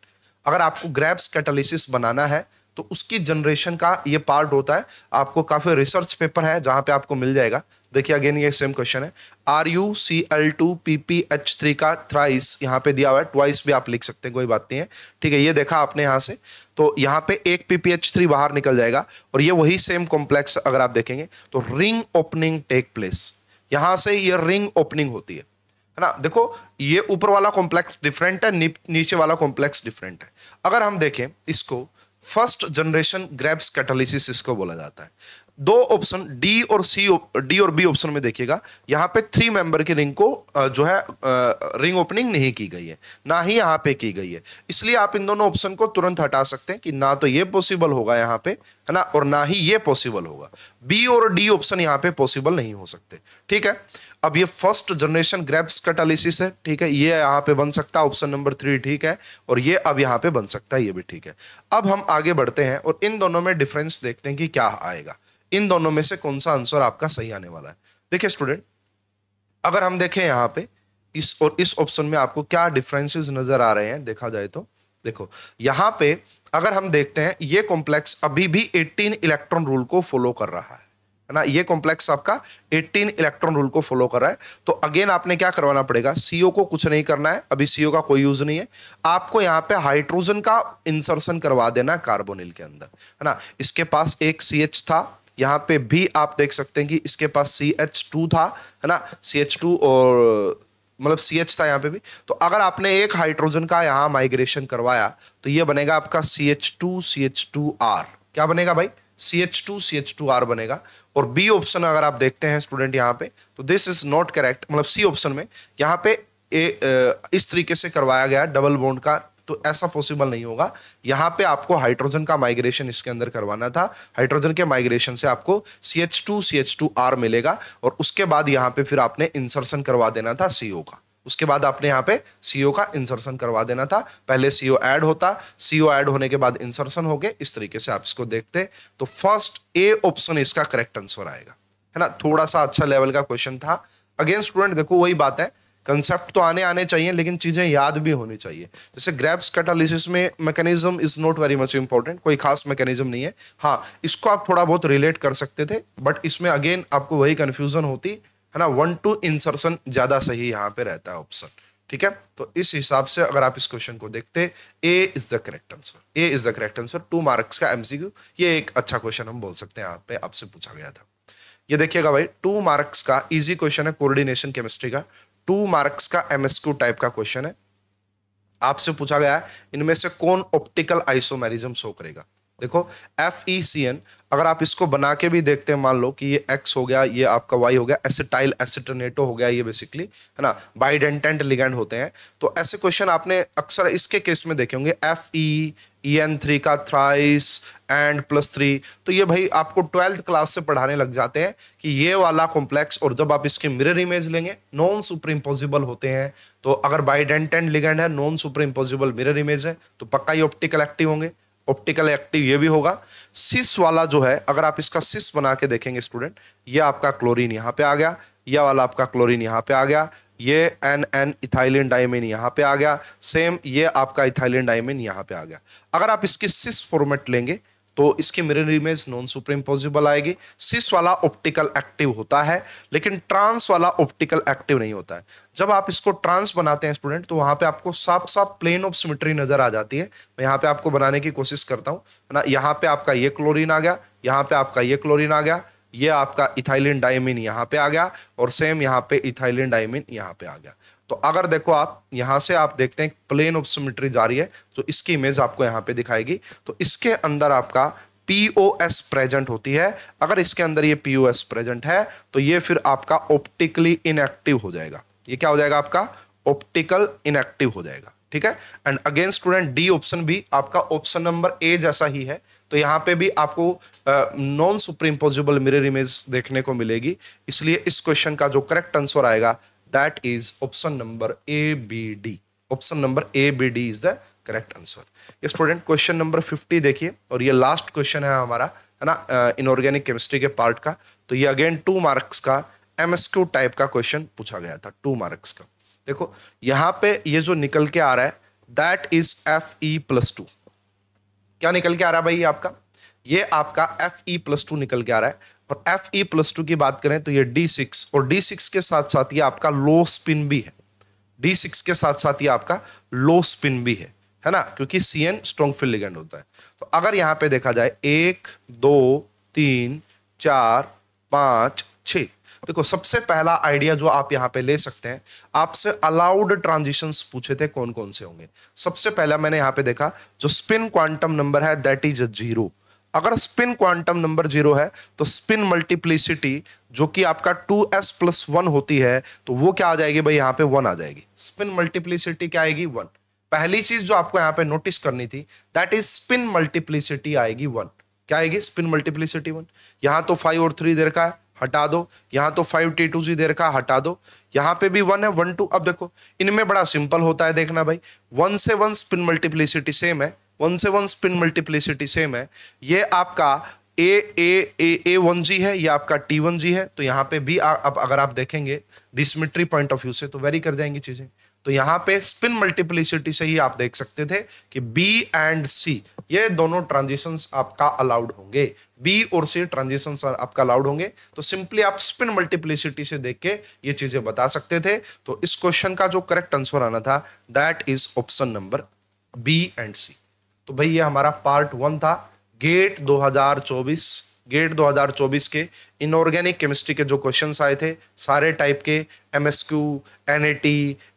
अगर आपको ग्रैब्स कैटालिसिस बनाना है तो उसकी जनरेशन का ये पार्ट होता है आपको काफ़ी रिसर्च पेपर है जहां पे आपको मिल जाएगा देखिए अगेन ये सेम क्वेश्चन है R U C L two P P H three का थ्राइस यहाँ पे दिया हुआ है ट्वाइस भी आप लिख सकते हैं कोई बात नहीं है ठीक है ये देखा आपने यहाँ से तो यहाँ पे एक पी पी एच थ्री बाहर निकल जाएगा और ये वही सेम कॉम्प्लेक्स अगर आप देखेंगे तो रिंग ओपनिंग टेक प्लेस यहाँ से ये रिंग ओपनिंग होती है है ना देखो ये ऊपर वाला कॉम्प्लेक्स डिफरेंट है नीचे वाला कॉम्प्लेक्स डिफरेंट है अगर हम देखें इसको फर्स्ट जनरेशन ग्रैब्स कैटालिसिस इसको बोला जाता है दो ऑप्शन डी और सी डी और बी ऑप्शन में देखिएगा यहां पे थ्री मेंबर की रिंग को जो है रिंग ओपनिंग नहीं की गई है ना ही यहां पे की गई है इसलिए आप इन दोनों ऑप्शन को तुरंत हटा सकते हैं कि ना तो ये पॉसिबल होगा यहां पे है ना और ना ही ये पॉसिबल होगा बी और डी ऑप्शन यहां पे पॉसिबल नहीं हो सकते ठीक है अब ये फर्स्ट जनरेशन ग्रेप्स कैटालिसिस है ठीक है ये यहाँ पे बन सकता है ऑप्शन नंबर थ्री ठीक है और ये अब यहाँ पे बन सकता है ये भी ठीक है अब हम आगे बढ़ते हैं और इन दोनों में डिफरेंस देखते हैं कि क्या आएगा इन दोनों में से कौन सा आंसर आपका सही आने वाला है देखिए स्टूडेंट अगर हम देखें यहाँ पे इस और इस ऑप्शन में आपको क्या डिफरेंसेज नजर आ रहे हैं देखा जाए तो देखो यहाँ पे अगर हम देखते हैं ये कॉम्प्लेक्स अभी भी एटीन इलेक्ट्रॉन रूल को फॉलो कर रहा है है ना ये कॉम्प्लेक्स आपका 18 इलेक्ट्रॉन रूल को फॉलो कर रहा है तो अगेन आपने क्या करवाना पड़ेगा सीओ को कुछ नहीं करना है अभी सीओ का कोई यूज नहीं है आपको यहाँ पे हाइड्रोजन का इंसर्शन करवा देना कार्बोनिल के अंदर है ना इसके पास एक सी था यहाँ पे भी आप देख सकते हैं कि इसके पास सी था है ना सी और मतलब सी एच था यहाँ पे भी तो अगर आपने एक हाइड्रोजन का यहाँ माइग्रेशन करवाया तो ये बनेगा आपका C H two C H two R क्या बनेगा भाई C H two C H two R बनेगा और बी ऑप्शन अगर आप देखते हैं स्टूडेंट यहाँ पे तो दिस इज नॉट करेक्ट मतलब सी ऑप्शन में यहाँ पे ए, इस तरीके से करवाया गया डबल बोन्ड का तो ऐसा पॉसिबल नहीं होगा यहाँ पे आपको हाइड्रोजन का माइग्रेशन इसके अंदर करवाना था हाइड्रोजन के माइग्रेशन से आपको C H two C H two R मिलेगा और उसके बाद यहाँ पे फिर आपने इंसर्शन करवा देना था ओ का उसके बाद आपने यहाँ पे सीओ का इंसर्शन करवा देना था पहले सीओ ऐड होता सीओ ऐड होने के बाद इंसर्शन हो गए इस तरीके से आप इसको देखते तो फर्स्ट ए ऑप्शन इसका करेक्ट आंसर आएगा है ना थोड़ा सा अच्छा लेवल का क्वेश्चन था अगेन स्टूडेंट देखो वही बात है कंसेप्ट तो आने आने चाहिए लेकिन चीज़ें याद भी होनी चाहिए जैसे ग्रैप्स कैटालिसिस में mechanism is not very much important कोई खास मैकेनिज्म नहीं है हाँ इसको आप थोड़ा बहुत रिलेट कर सकते थे बट इसमें अगेन आपको वही कंफ्यूजन होती है ना वन टू इंसर्शन ज्यादा सही यहाँ पे रहता है ऑप्शन ठीक है तो इस हिसाब से अगर आप इस क्वेश्चन को देखते A is the correct answer A is the correct answer two marks का एमसीक्यू ये एक अच्छा क्वेश्चन हम बोल सकते हैं यहाँ पे आपसे पूछा गया था ये देखिएगा भाई टू मार्क्स का इजी क्वेश्चन है कोऑर्डिनेशन केमिस्ट्री का टू मार्क्स का एमएसक्यू टाइप का क्वेश्चन है आपसे पूछा गया है इनमें से कौन ऑप्टिकल आइसोमेरिज्म शो करेगा देखो एफ ई सी एन अगर आप इसको बना के भी देखते हैं मान लो कि ये एक्स हो गया ये आपका वाई हो गया एसिटाइल एसिटोनेटो हो गया ये बेसिकली है ना बाइडेंटेंट लिगेंड होते हैं तो ऐसे क्वेश्चन आपने अक्सर इसके केस में देखे होंगे F E E N three का थ्राइस एंड प्लस थ्री तो ये भाई आपको ट्वेल्थ क्लास से पढ़ाने लग जाते हैं कि ये वाला कॉम्प्लेक्स और जब आप इसके मिरर इमेज लेंगे नॉन सुपर इम्पोजिबल होते हैं तो अगर बाइडेंटेंट लिगेंड है non super imposable mirror image है तो पक्का ही ऑप्टिकल एक्टिव होंगे ऑप्टिकल एक्टिव ये भी होगा सिस वाला जो है अगर आप इसका सिस बना के देखेंगे स्टूडेंट ये आपका क्लोरीन यहाँ पे आ गया यह वाला आपका क्लोरीन यहाँ पे आ गया ये एन एन इथाइलिन डायमिन यहाँ पे आ गया सेम ये आपका इथाइलिन डायमिन यहाँ पे आ गया अगर आप इसकी सिस फॉर्मेट लेंगे तो इसकी mirror image non super imposable आएगी सिस वाला ऑप्टिकल एक्टिव होता है लेकिन ट्रांस वाला ऑप्टिकल एक्टिव नहीं होता है जब आप इसको ट्रांस बनाते हैं स्टूडेंट तो वहां पे आपको साफ साफ प्लेन ऑफ सिमिट्री नजर आ जाती है मैं यहाँ पे आपको बनाने की कोशिश करता हूँ ना यहाँ पे आपका ये क्लोरिन आ गया यहाँ पे आपका ये क्लोरिन आ गया ये आपका इथाइलिन डायमिन यहाँ पे आ गया और सेम यहाँ पे इथाइलिन डायमिन यहाँ पे आ गया तो अगर देखो आप यहां से आप देखते हैं प्लेन ऑफ सिमेट्री जा रही है तो इसकी इमेज आपको यहां पे दिखाएगी तो इसके अंदर आपका पीओएस प्रेजेंट होती है अगर इसके अंदर ये पीओएस प्रेजेंट है तो ये फिर आपका ऑप्टिकली इनएक्टिव हो जाएगा ये क्या हो जाएगा आपका ऑप्टिकल इनएक्टिव हो जाएगा ठीक है and again student D option भी आपका ऑप्शन नंबर ए जैसा ही है तो यहां पे भी आपको non supreme possible mirror image देखने को मिलेगी इसलिए इस क्वेश्चन का जो करेक्ट आंसर आएगा That is option number A, B, D. Option number A, B, D is the correct answer ये स्टूडेंट क्वेश्चन नंबर फिफ्टी देखिए और ये लास्ट क्वेश्चन है हमारा है ना इनऑर्गेनिक केमिस्ट्री के पार्ट का तो ये अगेन टू मार्क्स का एम टाइप का क्वेश्चन पूछा गया था टू मार्क्स का देखो यहाँ पे ये जो निकल के आ रहा है that is F E plus two क्या निकल के आ रहा है भाई आपका ये आपका एफ ई प्लस टू निकल के आ रहा है और एफ ई प्लस टू की बात करें तो ये डी सिक्स और डी सिक्स के साथ साथ ये आपका लो स्पिन भी है डी सिक्स के साथ साथ ये आपका लो स्पिन भी है है ना क्योंकि C N strong field ligand होता है तो अगर यहाँ पे देखा जाए एक दो तीन चार पांच छ देखो सबसे पहला आइडिया जो आप यहाँ पे ले सकते हैं आपसे अलाउड ट्रांजिशन पूछे थे कौन कौन से होंगे सबसे पहला मैंने यहाँ पे देखा जो स्पिन क्वांटम नंबर है दैट इज जीरो अगर स्पिन क्वांटम नंबर जीरो है तो स्पिन मल्टीप्लिसिटी जो कि आपका टू एस प्लस वन होती है तो वो क्या आ जाएगी भाई यहाँ पे वन आ जाएगी स्पिन मल्टीप्लिसिटी क्या आएगी वन पहली चीज जो आपको यहाँ पे नोटिस करनी थी दैट इज स्पिन मल्टीप्लिसिटी आएगी वन क्या आएगी स्पिन मल्टीप्लिसिटी वन यहाँ तो फाइव और थ्री देर का है हटा दो यहाँ तो फाइव टी टू जी देर का हटा दो यहाँ पे भी वन है वन टू अब देखो इनमें बड़ा सिंपल होता है देखना भाई वन से वन स्पिन मल्टीप्लिसिटी सेम है वन से वन स्पिन मल्टीप्लिसिटी सेम है ये आपका ए ए ए ए वन जी है या आपका टी वन जी है तो यहाँ पे भी आ, अब अगर आप देखेंगे डिसमिट्री पॉइंट ऑफ व्यू से तो वेरी कर जाएंगी चीजें तो यहाँ पे स्पिन मल्टीप्लिसिटी से ही आप देख सकते थे कि बी एंड सी ये दोनों ट्रांजिशन आपका अलाउड होंगे बी और सी ट्रांजिशन आपका अलाउड होंगे तो सिंपली आप स्पिन मल्टीप्लिसिटी से देख के ये चीजें बता सकते थे तो इस क्वेश्चन का जो करेक्ट आंसर आना था that is option number B and C तो भाई ये हमारा पार्ट वन था गेट 2024 गेट 2024 के इनऑर्गेनिक केमिस्ट्री के जो क्वेश्चंस आए थे सारे टाइप के M S Q N A T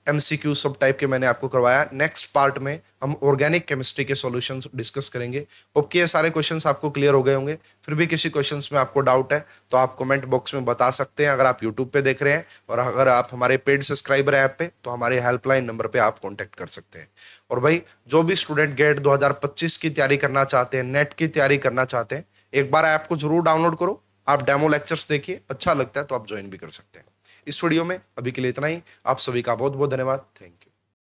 M C Q सब टाइप के मैंने आपको करवाया नेक्स्ट पार्ट में हम ऑर्गेनिक केमिस्ट्री के सॉल्यूशंस डिस्कस करेंगे ओके ये सारे क्वेश्चंस आपको क्लियर हो गए होंगे फिर भी किसी क्वेश्चंस में आपको डाउट है तो आप कमेंट बॉक्स में बता सकते हैं अगर आप यूट्यूब पे देख रहे हैं और अगर आप हमारे पेड सब्सक्राइबर ऐप पे तो हमारे हेल्पलाइन नंबर पर आप कॉन्टैक्ट कर सकते हैं और भाई जो भी स्टूडेंट गेट 2025 की तैयारी करना चाहते हैं नेट की तैयारी करना चाहते हैं एक बार ऐप को जरूर डाउनलोड करो आप डेमो लेक्चर्स देखिए अच्छा लगता है तो आप ज्वाइन भी कर सकते हैं इस वीडियो में अभी के लिए इतना ही आप सभी का बहुत बहुत धन्यवाद थैंक यू